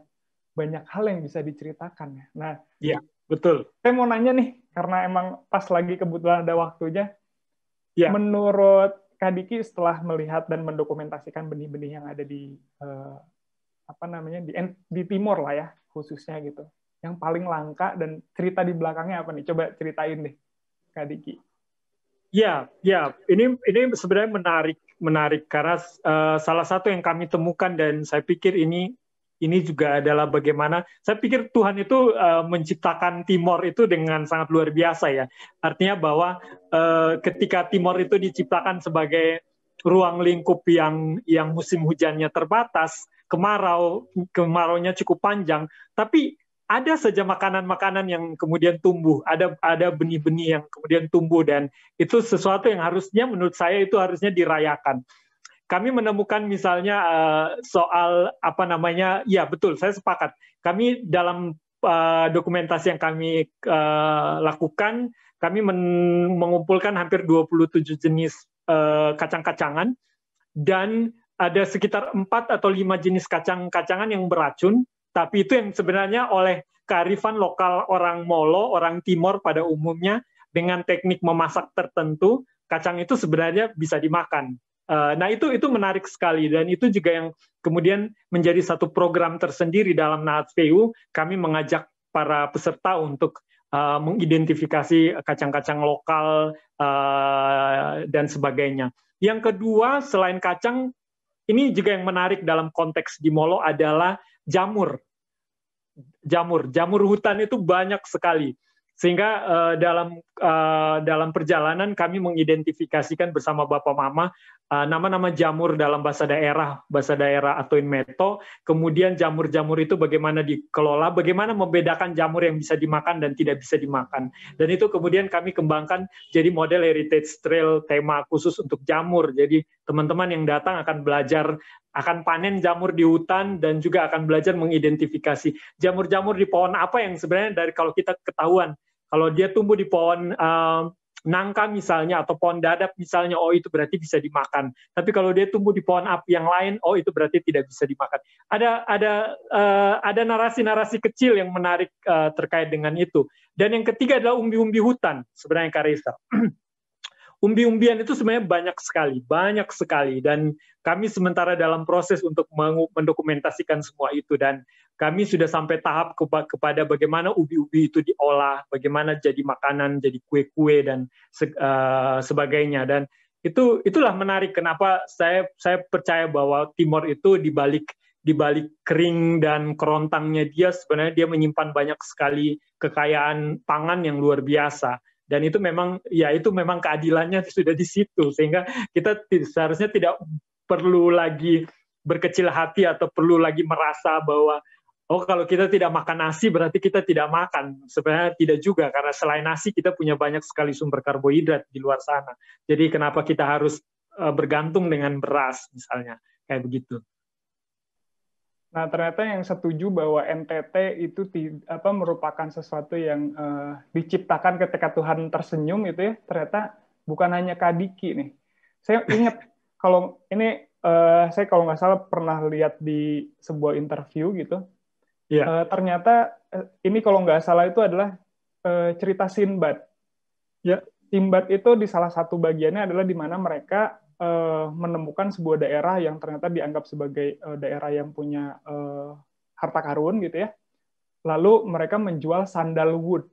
banyak hal yang bisa diceritakan ya nah ya betul saya mau nanya nih karena emang pas lagi kebetulan ada waktunya ya menurut Kak Diki setelah melihat dan mendokumentasikan benih-benih yang ada di eh, apa namanya di di timur lah ya khususnya gitu. Yang paling langka dan cerita di belakangnya apa nih? Coba ceritain deh Kak Diki. Ya, ya, ini ini sebenarnya menarik menarik karena uh, salah satu yang kami temukan dan saya pikir ini ini juga adalah bagaimana saya pikir Tuhan itu uh, menciptakan Timor itu dengan sangat luar biasa ya. Artinya bahwa uh, ketika Timor itu diciptakan sebagai ruang lingkup yang yang musim hujannya terbatas, kemarau kemaraunya cukup panjang, tapi ada saja makanan-makanan yang kemudian tumbuh, ada ada benih-benih yang kemudian tumbuh dan itu sesuatu yang harusnya menurut saya itu harusnya dirayakan kami menemukan misalnya uh, soal apa namanya, ya betul, saya sepakat. Kami dalam uh, dokumentasi yang kami uh, lakukan, kami men- mengumpulkan hampir 27 jenis uh, kacang-kacangan dan ada sekitar 4 atau 5 jenis kacang-kacangan yang beracun, tapi itu yang sebenarnya oleh kearifan lokal orang Molo, orang Timor pada umumnya dengan teknik memasak tertentu, kacang itu sebenarnya bisa dimakan. Uh, nah itu itu menarik sekali dan itu juga yang kemudian menjadi satu program tersendiri dalam Nahat PU kami mengajak para peserta untuk uh, mengidentifikasi kacang-kacang lokal uh, dan sebagainya. Yang kedua selain kacang ini juga yang menarik dalam konteks di Molo adalah jamur. Jamur, jamur hutan itu banyak sekali sehingga uh, dalam uh, dalam perjalanan kami mengidentifikasikan bersama Bapak Mama nama eh, nama-nama jamur dalam bahasa daerah bahasa daerah atau meto kemudian jamur-jamur itu bagaimana dikelola bagaimana membedakan jamur yang bisa dimakan dan tidak bisa dimakan dan itu kemudian kami kembangkan jadi model heritage trail tema khusus untuk jamur jadi teman-teman yang datang akan belajar akan panen jamur di hutan dan juga akan belajar mengidentifikasi jamur-jamur di pohon apa yang sebenarnya dari kalau kita ketahuan kalau dia tumbuh di pohon uh, nangka misalnya atau pohon dadap misalnya oh itu berarti bisa dimakan tapi kalau dia tumbuh di pohon api yang lain oh itu berarti tidak bisa dimakan ada ada uh, ada narasi-narasi kecil yang menarik uh, terkait dengan itu dan yang ketiga adalah umbi-umbi hutan sebenarnya Karisa umbi-umbian itu sebenarnya banyak sekali, banyak sekali. Dan kami sementara dalam proses untuk mendokumentasikan semua itu. Dan kami sudah sampai tahap kepada bagaimana ubi-ubi itu diolah, bagaimana jadi makanan, jadi kue-kue dan eh, sebagainya. Dan itu itulah menarik kenapa saya saya percaya bahwa Timor itu dibalik dibalik kering dan kerontangnya dia sebenarnya dia menyimpan banyak sekali kekayaan pangan yang luar biasa dan itu memang ya itu memang keadilannya sudah di situ sehingga kita seharusnya tidak perlu lagi berkecil hati atau perlu lagi merasa bahwa oh kalau kita tidak makan nasi berarti kita tidak makan sebenarnya tidak juga karena selain nasi kita punya banyak sekali sumber karbohidrat di luar sana jadi kenapa kita harus eh, bergantung dengan beras misalnya kayak begitu Nah, ternyata yang setuju bahwa NTT itu ti, apa merupakan sesuatu yang uh, diciptakan ketika Tuhan tersenyum itu ya, ternyata bukan hanya Kadiki nih. Saya ingat kalau ini uh, saya kalau nggak salah pernah lihat di sebuah interview gitu. Yeah. Iya. Uh, ternyata uh, ini kalau nggak salah itu adalah uh, cerita Sinbad. Ya. Yeah. Sinbad itu di salah satu bagiannya adalah di mana mereka uh, menemukan sebuah daerah yang ternyata dianggap sebagai uh, daerah yang punya uh, harta karun gitu ya. Lalu mereka menjual sandalwood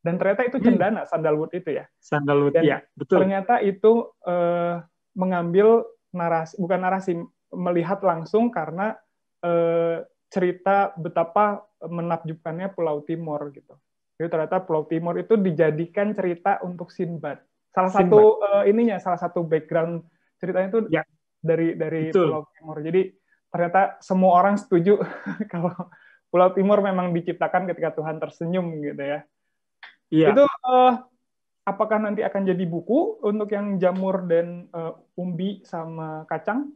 dan ternyata itu hmm. cendana hmm. sandalwood itu ya. Sandalwood ya, betul. Ternyata itu uh, mengambil narasi bukan narasi melihat langsung karena uh, cerita betapa menakjubkannya Pulau Timur gitu. Jadi ternyata Pulau Timur itu dijadikan cerita untuk Sinbad. Salah Sinbad. satu uh, ininya, salah satu background ceritanya tuh ya. dari dari Betul. Pulau Timur. Jadi ternyata semua orang setuju kalau Pulau Timur memang diciptakan ketika Tuhan tersenyum gitu ya. Iya. Itu uh, apakah nanti akan jadi buku untuk yang jamur dan uh, umbi sama kacang?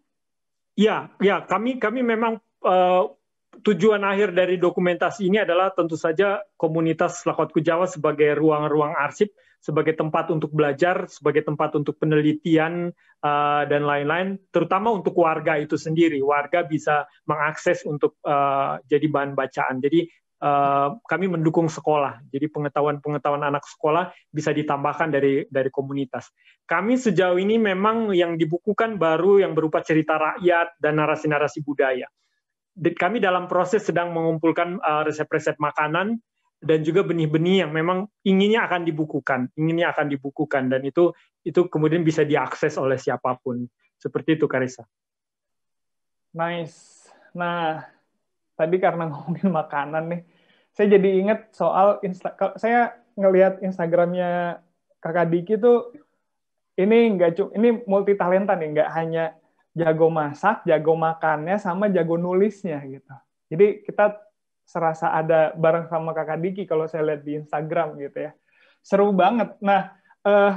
Iya ya, kami kami memang uh, tujuan akhir dari dokumentasi ini adalah tentu saja komunitas Lakotku Jawa sebagai ruang-ruang arsip sebagai tempat untuk belajar, sebagai tempat untuk penelitian uh, dan lain-lain, terutama untuk warga itu sendiri. Warga bisa mengakses untuk uh, jadi bahan bacaan. Jadi uh, kami mendukung sekolah. Jadi pengetahuan-pengetahuan anak sekolah bisa ditambahkan dari dari komunitas. Kami sejauh ini memang yang dibukukan baru yang berupa cerita rakyat dan narasi-narasi budaya kami dalam proses sedang mengumpulkan resep-resep resep -resep makanan dan juga benih-benih yang memang inginnya akan dibukukan, inginnya akan dibukukan dan itu itu kemudian bisa diakses oleh siapapun. Seperti itu Karisa. Nice. Nah, tadi karena ngomongin makanan nih, saya jadi ingat soal Insta saya ngelihat Instagramnya Kakak Diki tuh ini nggak cuma ini multi talenta nih, nggak hanya jago masak, jago makannya sama jago nulisnya gitu. Jadi kita serasa ada bareng sama kakak Diki kalau saya lihat di Instagram gitu ya seru banget nah eh,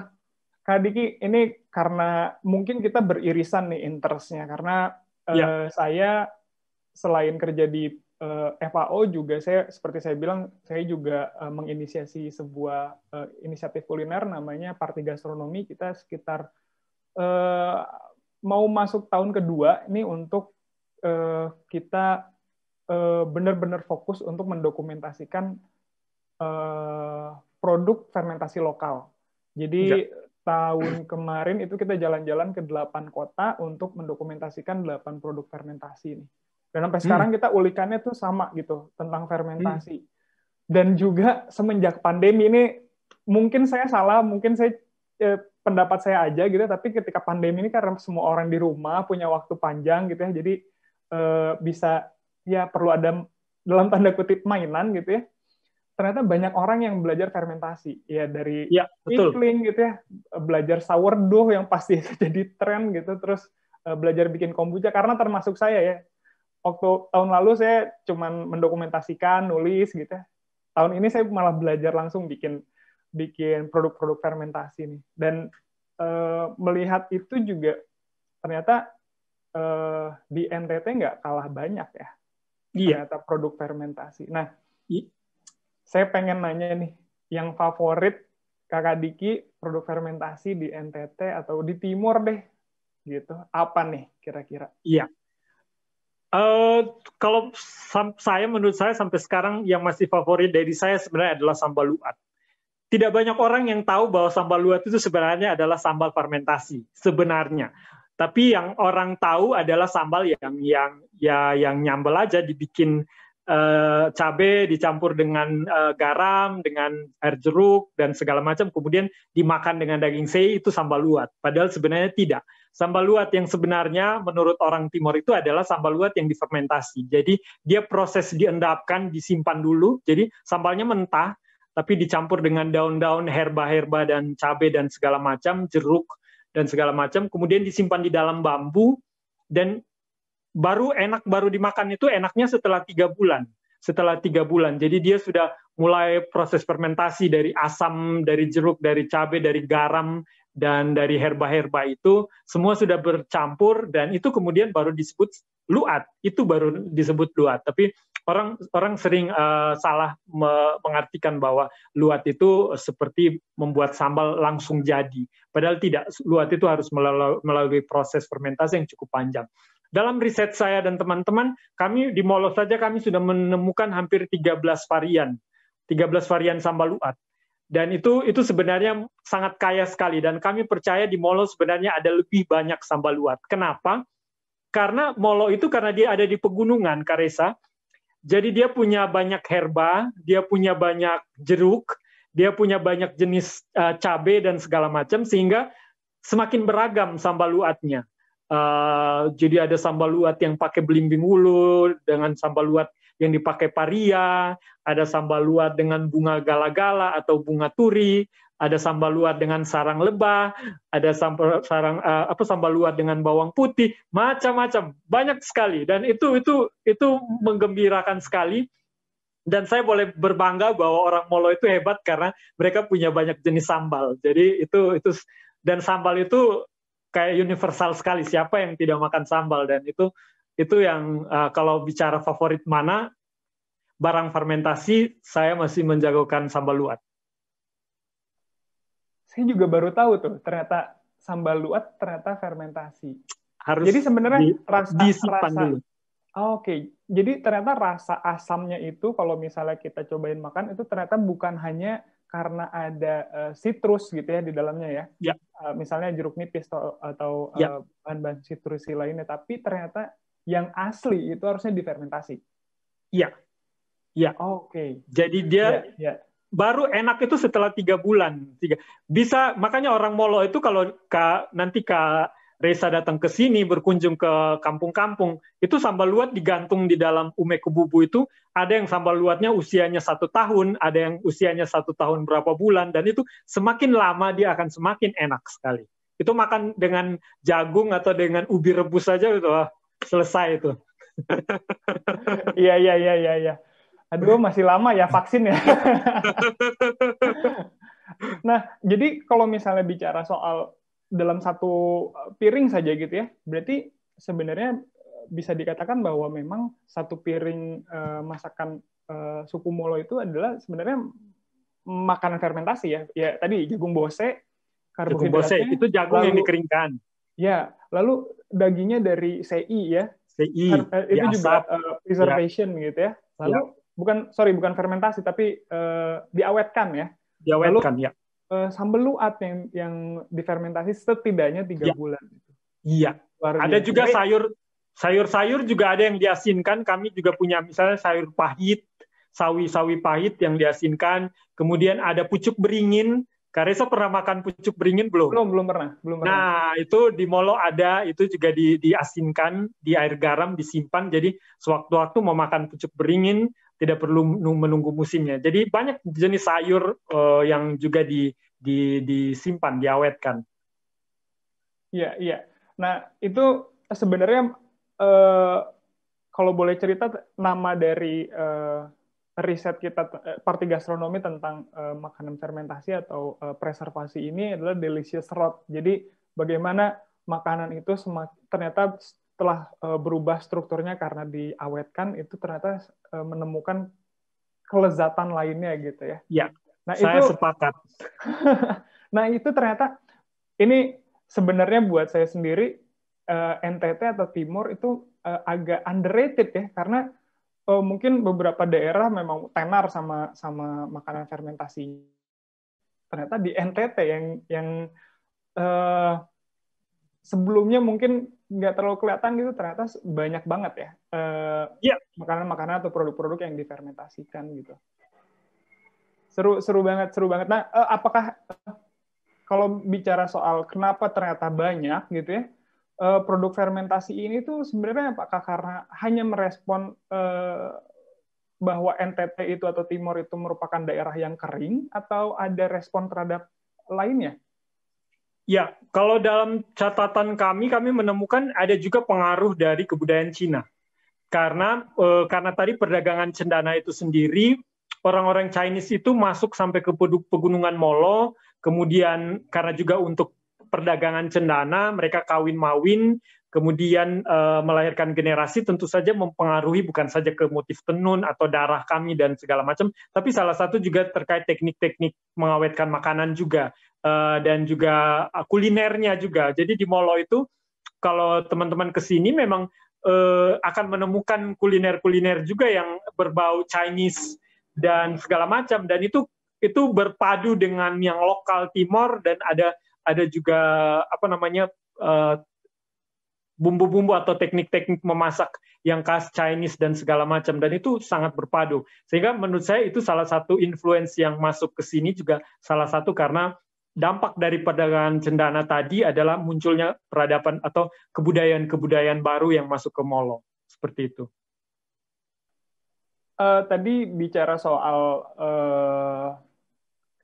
kak Diki ini karena mungkin kita beririsan nih interestnya karena eh, ya. saya selain kerja di eh, FAO juga saya seperti saya bilang saya juga eh, menginisiasi sebuah eh, inisiatif kuliner namanya Parti Gastronomi kita sekitar eh, mau masuk tahun kedua ini untuk eh, kita Eh, benar-benar fokus untuk mendokumentasikan eh, produk fermentasi lokal. Jadi ya. tahun kemarin itu kita jalan-jalan ke 8 kota untuk mendokumentasikan 8 produk fermentasi ini. Dan sampai hmm. sekarang kita ulikannya tuh sama gitu tentang fermentasi. Hmm. Dan juga semenjak pandemi ini mungkin saya salah, mungkin saya eh, pendapat saya aja gitu, tapi ketika pandemi ini karena semua orang di rumah punya waktu panjang gitu ya, jadi eh, bisa ya perlu ada dalam tanda kutip mainan gitu ya ternyata banyak orang yang belajar fermentasi ya dari ya, betul. gitu ya belajar sourdough yang pasti jadi tren gitu terus eh, belajar bikin kombucha karena termasuk saya ya waktu tahun lalu saya cuman mendokumentasikan nulis gitu ya tahun ini saya malah belajar langsung bikin bikin produk-produk fermentasi nih dan e, melihat itu juga ternyata e, di NTT nggak kalah banyak ya Iya, ternyata iya, produk fermentasi. Nah, saya pengen nanya nih, yang favorit Kakak Diki produk fermentasi di NTT atau di Timur deh, gitu. Apa nih kira-kira? Iya. Uh, kalau saya menurut saya sampai sekarang yang masih favorit dari saya sebenarnya adalah sambal luat. Tidak banyak orang yang tahu bahwa sambal luat itu sebenarnya adalah sambal fermentasi sebenarnya. Tapi yang orang tahu adalah sambal yang yang ya yang nyambel aja dibikin uh, cabe dicampur dengan uh, garam, dengan air jeruk dan segala macam kemudian dimakan dengan daging sei itu sambal luat. Padahal sebenarnya tidak. Sambal luat yang sebenarnya menurut orang Timur itu adalah sambal luat yang difermentasi. Jadi dia proses diendapkan, disimpan dulu. Jadi sambalnya mentah tapi dicampur dengan daun-daun herba-herba dan cabe dan segala macam, jeruk dan segala macam, kemudian disimpan di dalam bambu dan baru enak baru dimakan itu enaknya setelah tiga bulan setelah tiga bulan jadi dia sudah mulai proses fermentasi dari asam dari jeruk dari cabai dari garam dan dari herba-herba itu semua sudah bercampur dan itu kemudian baru disebut luat itu baru disebut luat tapi orang orang sering uh, salah me mengartikan bahwa luat itu seperti membuat sambal langsung jadi padahal tidak luat itu harus melalui, melalui proses fermentasi yang cukup panjang dalam riset saya dan teman-teman, kami di Molo saja kami sudah menemukan hampir 13 varian, 13 varian sambal luat. Dan itu itu sebenarnya sangat kaya sekali dan kami percaya di Molo sebenarnya ada lebih banyak sambal luat. Kenapa? Karena Molo itu karena dia ada di pegunungan Karesa. Jadi dia punya banyak herba, dia punya banyak jeruk, dia punya banyak jenis uh, eh, cabai dan segala macam sehingga semakin beragam sambal luatnya. Eh, jadi ada sambal luat yang pakai belimbing ulu dengan sambal luat yang dipakai paria, ada sambal luat dengan bunga gala-gala atau bunga turi, ada sambal luat dengan sarang lebah, ada sambal sarang uh, apa sambal luat dengan bawang putih, macam-macam, banyak sekali dan itu itu itu menggembirakan sekali dan saya boleh berbangga bahwa orang Molo itu hebat karena mereka punya banyak jenis sambal. Jadi itu itu dan sambal itu kayak universal sekali siapa yang tidak makan sambal dan itu itu yang uh, kalau bicara favorit mana barang fermentasi saya masih menjagokan sambal luat. Saya juga baru tahu tuh ternyata sambal luat ternyata fermentasi. Harus Jadi sebenarnya di, rasa rasa Oh, Oke, okay. jadi ternyata rasa asamnya itu kalau misalnya kita cobain makan itu ternyata bukan hanya karena ada uh, gitu ya di dalamnya ya. ya. Uh, misalnya jeruk nipis atau, atau eh, ya. uh, bahan-bahan citrusi lainnya, tapi ternyata yang asli itu harusnya difermentasi. Iya. Iya. Oh, Oke. Okay. Jadi dia ya, ya. baru enak itu setelah tiga bulan. Tiga. Bisa makanya orang molo itu kalau ka, nanti ke Reza datang ke sini berkunjung ke kampung-kampung itu sambal luat digantung di dalam umeku bubu itu ada yang sambal luatnya usianya satu tahun ada yang usianya satu tahun berapa bulan dan itu semakin lama dia akan semakin enak sekali itu makan dengan jagung atau dengan ubi rebus saja itu wah, selesai itu iya iya iya iya ya. aduh masih lama ya vaksin ya nah jadi kalau misalnya bicara soal dalam satu eh, piring saja gitu ya. Berarti sebenarnya bisa dikatakan bahwa memang satu piring uh, masakan uh, suku Molo itu adalah sebenarnya makanan fermentasi ya. Ya tadi jagung bose, karbohidratnya. Jagung bose itu jagung lalu, yang dikeringkan. Ya, lalu dagingnya dari CI ya. CI. Ya, itu ya, juga uh, preservation ya. gitu ya. Lalu ya. bukan sorry bukan fermentasi tapi uh, diawetkan ya. Diawetkan lalu, ya uh, sambal luat yang yang difermentasi setidaknya tiga ya. bulan. Gitu. Iya. ada juga sayur sayur-sayur juga ada yang diasinkan. Kami juga punya misalnya sayur pahit, sawi-sawi pahit yang diasinkan. Kemudian ada pucuk beringin. Karesa pernah makan pucuk beringin belum? Belum, belum pernah, belum pernah. Nah, itu di Molo ada, itu juga di, diasinkan di air garam disimpan. Jadi sewaktu-waktu mau makan pucuk beringin tidak perlu menunggu musimnya. Jadi banyak jenis sayur uh, yang juga di di, disimpan, diawetkan. Iya, iya. Nah, itu sebenarnya eh, kalau boleh cerita nama dari eh, riset kita eh, parti gastronomi tentang eh, makanan fermentasi atau eh, preservasi ini adalah delicious rot. Jadi bagaimana makanan itu ternyata setelah eh, berubah strukturnya karena diawetkan itu ternyata eh, menemukan kelezatan lainnya gitu ya. Iya, Nah, saya itu, sepakat. nah, itu ternyata ini sebenarnya buat saya sendiri eh, NTT atau Timur itu eh, agak underrated ya karena eh, mungkin beberapa daerah memang tenar sama sama makanan fermentasi. Ternyata di NTT yang yang uh, sebelumnya mungkin nggak terlalu kelihatan gitu ternyata banyak banget ya iya. makanan-makanan atau produk-produk yang difermentasikan gitu seru seru banget seru banget nah uh, apakah eh, kalau bicara soal kenapa ternyata banyak gitu ya uh, produk fermentasi ini tuh sebenarnya apakah karena hanya merespon uh, bahwa NTT itu atau Timor itu merupakan daerah yang kering atau ada respon terhadap lainnya Ya, kalau dalam catatan kami, kami menemukan ada juga pengaruh dari kebudayaan Cina. Karena eh, karena tadi perdagangan cendana itu sendiri orang-orang Chinese itu masuk sampai ke pegunungan Molo, kemudian karena juga untuk perdagangan cendana, mereka kawin mawin, kemudian e, melahirkan generasi tentu saja mempengaruhi bukan saja ke motif tenun atau darah kami dan segala macam, tapi salah satu juga terkait teknik-teknik mengawetkan makanan juga e, dan juga eh, kulinernya juga. Jadi di Molo itu kalau teman-teman ke sini memang e, akan menemukan kuliner-kuliner juga yang berbau Chinese dan segala macam dan itu itu berpadu dengan yang lokal Timor dan ada ada juga apa namanya eh, bumbu-bumbu uh, atau teknik-teknik memasak yang khas Chinese dan segala macam dan itu sangat berpadu sehingga menurut saya itu salah satu influence yang masuk ke sini juga salah satu karena dampak dari perdagangan cendana tadi adalah munculnya peradaban atau kebudayaan-kebudayaan baru yang masuk ke Molo seperti itu uh, tadi bicara soal uh,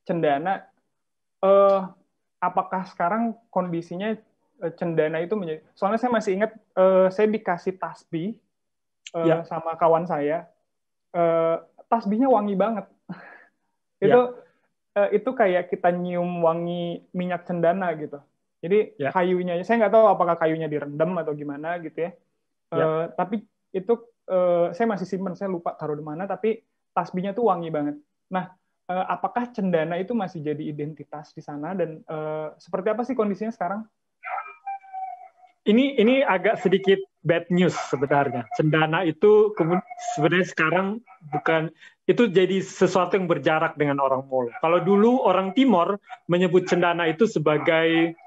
cendana, uh, apakah sekarang kondisinya cendana itu menjadi? Soalnya saya masih ingat uh, saya dikasih tasbih uh, ya. sama kawan saya, uh, tasbihnya wangi banget. itu ya. uh, itu kayak kita nyium wangi minyak cendana gitu. Jadi ya. kayunya, saya nggak tahu apakah kayunya direndam atau gimana gitu ya. Uh, tapi itu uh, saya masih simpen, saya lupa taruh di mana, tapi tasbihnya tuh wangi banget. Nah, uh, apakah cendana itu masih jadi identitas di sana dan uh, seperti apa sih kondisinya sekarang? Ini ini agak sedikit bad news sebenarnya. Cendana itu sebenarnya sekarang bukan itu jadi sesuatu yang berjarak dengan orang Molo. Kalau dulu orang Timor menyebut cendana itu sebagai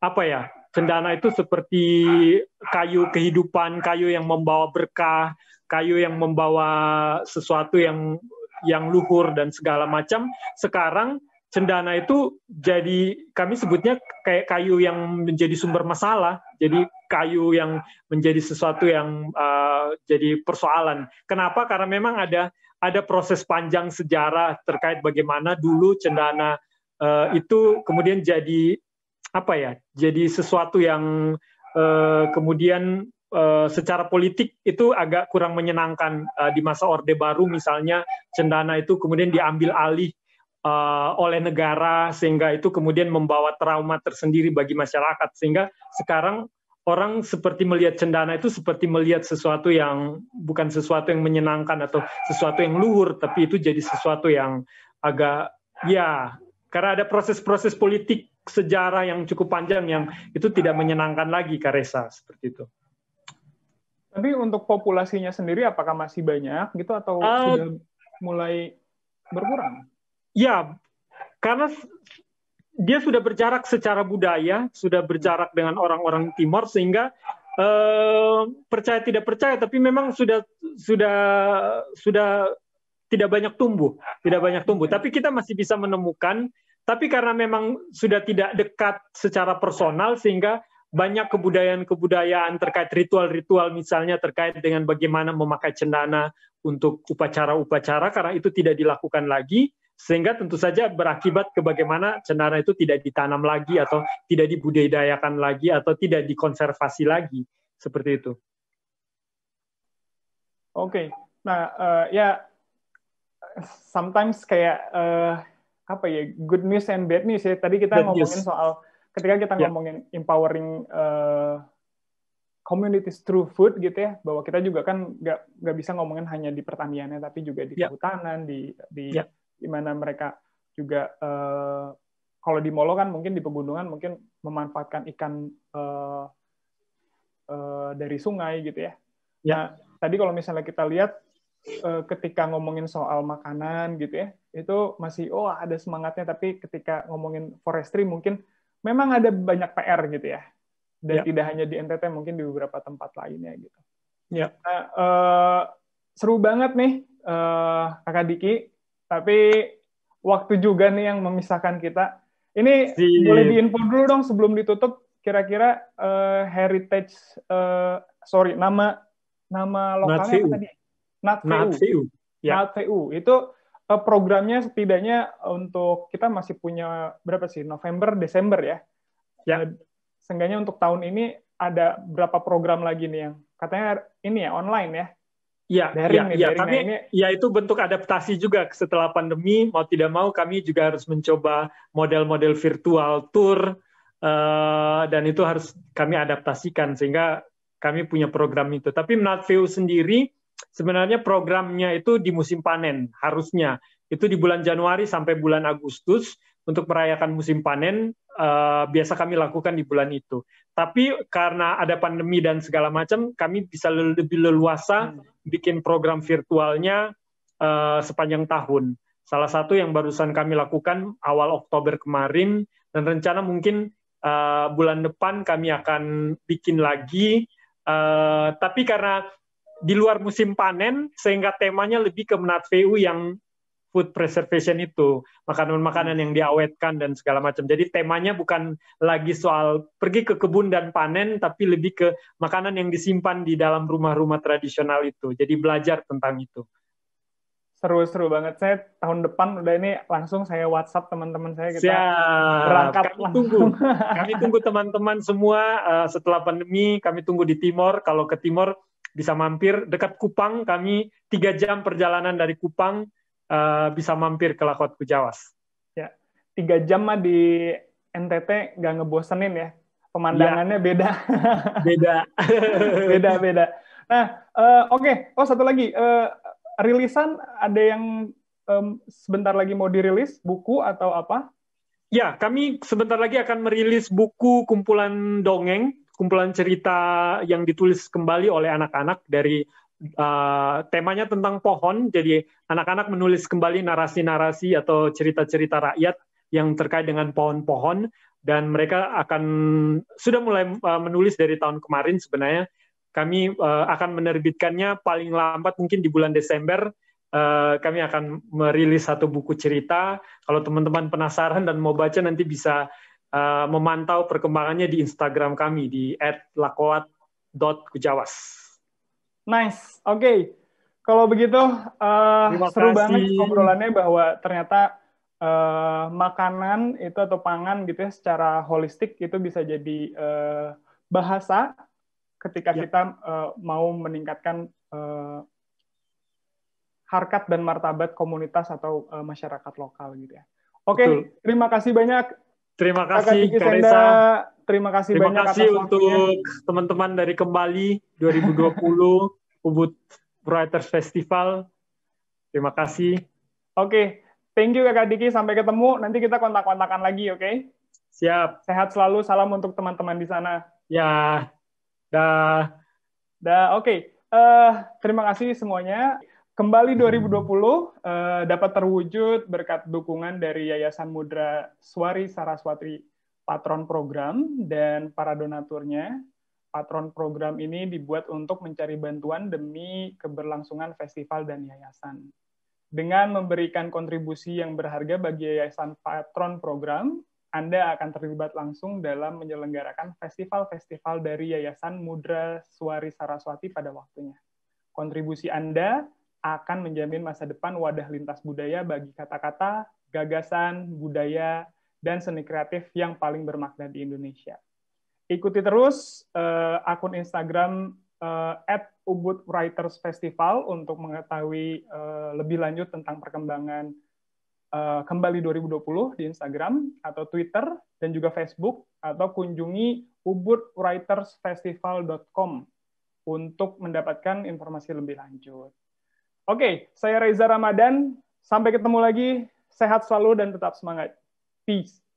apa ya Cendana itu seperti kayu kehidupan, kayu yang membawa berkah, kayu yang membawa sesuatu yang yang luhur dan segala macam. Sekarang cendana itu jadi kami sebutnya kayak kayu yang menjadi sumber masalah, jadi kayu yang menjadi sesuatu yang uh, jadi persoalan. Kenapa? Karena memang ada ada proses panjang sejarah terkait bagaimana dulu cendana uh, itu kemudian jadi apa ya jadi sesuatu yang uh, kemudian uh, secara politik itu agak kurang menyenangkan uh, di masa orde baru misalnya cendana itu kemudian diambil alih uh, oleh negara sehingga itu kemudian membawa trauma tersendiri bagi masyarakat sehingga sekarang orang seperti melihat cendana itu seperti melihat sesuatu yang bukan sesuatu yang menyenangkan atau sesuatu yang luhur tapi itu jadi sesuatu yang agak ya karena ada proses-proses politik sejarah yang cukup panjang yang itu tidak menyenangkan lagi Karesa seperti itu. Tapi untuk populasinya sendiri apakah masih banyak gitu atau uh, sudah mulai berkurang? Ya, karena dia sudah berjarak secara budaya, sudah berjarak dengan orang-orang Timor sehingga uh, percaya tidak percaya tapi memang sudah sudah sudah tidak banyak tumbuh, tidak banyak tumbuh. Tapi kita masih bisa menemukan tapi karena memang sudah tidak dekat secara personal sehingga banyak kebudayaan-kebudayaan terkait ritual-ritual misalnya terkait dengan bagaimana memakai cendana untuk upacara-upacara karena itu tidak dilakukan lagi sehingga tentu saja berakibat ke bagaimana cendana itu tidak ditanam lagi atau tidak dibudidayakan lagi atau tidak dikonservasi lagi seperti itu. Oke, okay. nah uh, ya sometimes kayak uh, apa ya good news and bad news ya. Tadi kita bad ngomongin news. soal ketika kita yeah. ngomongin empowering uh, communities through food gitu ya, bahwa kita juga kan nggak nggak bisa ngomongin hanya di pertaniannya, tapi juga di yeah. kehutanan, di di yeah. di mana mereka juga uh, kalau di Molo kan mungkin di pegunungan mungkin memanfaatkan ikan uh, uh, dari sungai gitu ya. ya. Nah, tadi kalau misalnya kita lihat Eh, ketika ngomongin soal makanan gitu ya itu masih oh ada semangatnya tapi ketika ngomongin forestry mungkin memang ada banyak PR gitu ya dan ya. tidak hanya di NTT mungkin di beberapa tempat lainnya gitu. Ya. Nah, uh, seru banget nih uh, Kakak Diki tapi waktu juga nih yang memisahkan kita. Ini si. boleh diinfo dulu dong sebelum ditutup kira-kira uh, heritage uh, sorry nama nama lokalnya NatVU. NatVU. Ya. itu eh, programnya setidaknya untuk kita masih punya berapa sih November Desember ya. Ya. Uh, seenggaknya untuk tahun ini ada berapa program lagi nih yang katanya ini ya online ya. Ya, ya daring ya, nih, ya. kami, nah, ini. ya itu bentuk adaptasi juga setelah pandemi mau tidak mau kami juga harus mencoba model-model virtual tour uh, dan itu harus kami adaptasikan sehingga kami punya program itu. Tapi Menatview sendiri sebenarnya programnya itu di musim panen harusnya itu di bulan Januari sampai bulan Agustus untuk merayakan musim panen uh, biasa kami lakukan di bulan itu. Tapi karena ada pandemi dan segala macam, kami bisa lebih leluasa hmm. bikin program virtualnya uh, sepanjang tahun. Salah satu yang barusan kami lakukan awal Oktober kemarin dan rencana mungkin uh, bulan depan kami akan bikin lagi. Uh, tapi karena di luar musim panen sehingga temanya lebih ke menat VU yang food preservation itu makanan-makanan hmm. yang diawetkan dan segala macam jadi temanya bukan lagi soal pergi ke kebun dan panen tapi lebih ke makanan yang disimpan di dalam rumah-rumah tradisional itu jadi belajar tentang itu seru-seru banget saya tahun depan udah ini langsung saya WhatsApp teman-teman saya kita Siap. berangkat kami langsung. tunggu kami tunggu teman-teman semua uh, setelah pandemi kami tunggu di Timor kalau ke Timor bisa mampir dekat Kupang. Kami tiga jam perjalanan dari Kupang uh, bisa mampir ke Lakot Kujawas. Ya, tiga jam mah di NTT nggak ngebosenin ya. Pemandangannya ya. beda. beda. beda beda. Nah, uh, oke. Okay. Oh satu lagi uh, rilisan ada yang um, sebentar lagi mau dirilis buku atau apa? Ya, kami sebentar lagi akan merilis buku kumpulan dongeng kumpulan cerita yang ditulis kembali oleh anak-anak dari uh, temanya tentang pohon. Jadi anak-anak menulis kembali narasi-narasi atau cerita-cerita rakyat yang terkait dengan pohon-pohon dan mereka akan sudah mulai uh, menulis dari tahun kemarin sebenarnya. Kami uh, akan menerbitkannya paling lambat mungkin di bulan Desember. Uh, kami akan merilis satu buku cerita. Kalau teman-teman penasaran dan mau baca nanti bisa Eh, memantau perkembangannya di Instagram kami di @lakoat.kujawas. Nice. Oke. Okay. Kalau begitu uh, seru kasih. banget obrolannya bahwa ternyata uh, makanan itu atau pangan gitu ya secara holistik itu bisa jadi uh, bahasa ketika ya. kita uh, mau meningkatkan uh, harkat dan martabat komunitas atau uh, masyarakat lokal gitu ya. Oke, okay, terima kasih banyak Terima kasih Kak Terima kasih Terima banyak kasih untuk teman-teman dari Kembali 2020 Ubud Writers Festival. Terima kasih. Oke, okay. thank you Kak Diki. Sampai ketemu. Nanti kita kontak-kontakan lagi, oke? Okay? Siap. Sehat selalu. Salam untuk teman-teman di sana. Ya. Dah. Dah. Oke. Okay. Uh, eh, terima kasih semuanya. Kembali 2020 hmm. uh, eh, dapat terwujud berkat dukungan dari Yayasan Mudra Swari Saraswati Patron Program dan para donaturnya. Patron Program ini dibuat untuk mencari bantuan demi keberlangsungan festival dan yayasan. Dengan memberikan kontribusi yang berharga bagi Yayasan Patron Program, anda akan terlibat langsung dalam menyelenggarakan festival-festival dari Yayasan Mudra Suari Saraswati pada waktunya. Kontribusi Anda akan menjamin masa depan wadah lintas budaya bagi kata-kata, gagasan, budaya, dan seni kreatif yang paling bermakna di Indonesia. Ikuti terus uh, akun Instagram uh, Ubud Writers Festival untuk mengetahui uh, lebih lanjut tentang perkembangan uh, Kembali 2020 di Instagram atau Twitter dan juga Facebook atau kunjungi ubudwritersfestival.com untuk mendapatkan informasi lebih lanjut. Oke, saya Reza Ramadan. Sampai ketemu lagi. Sehat selalu dan tetap semangat. Peace.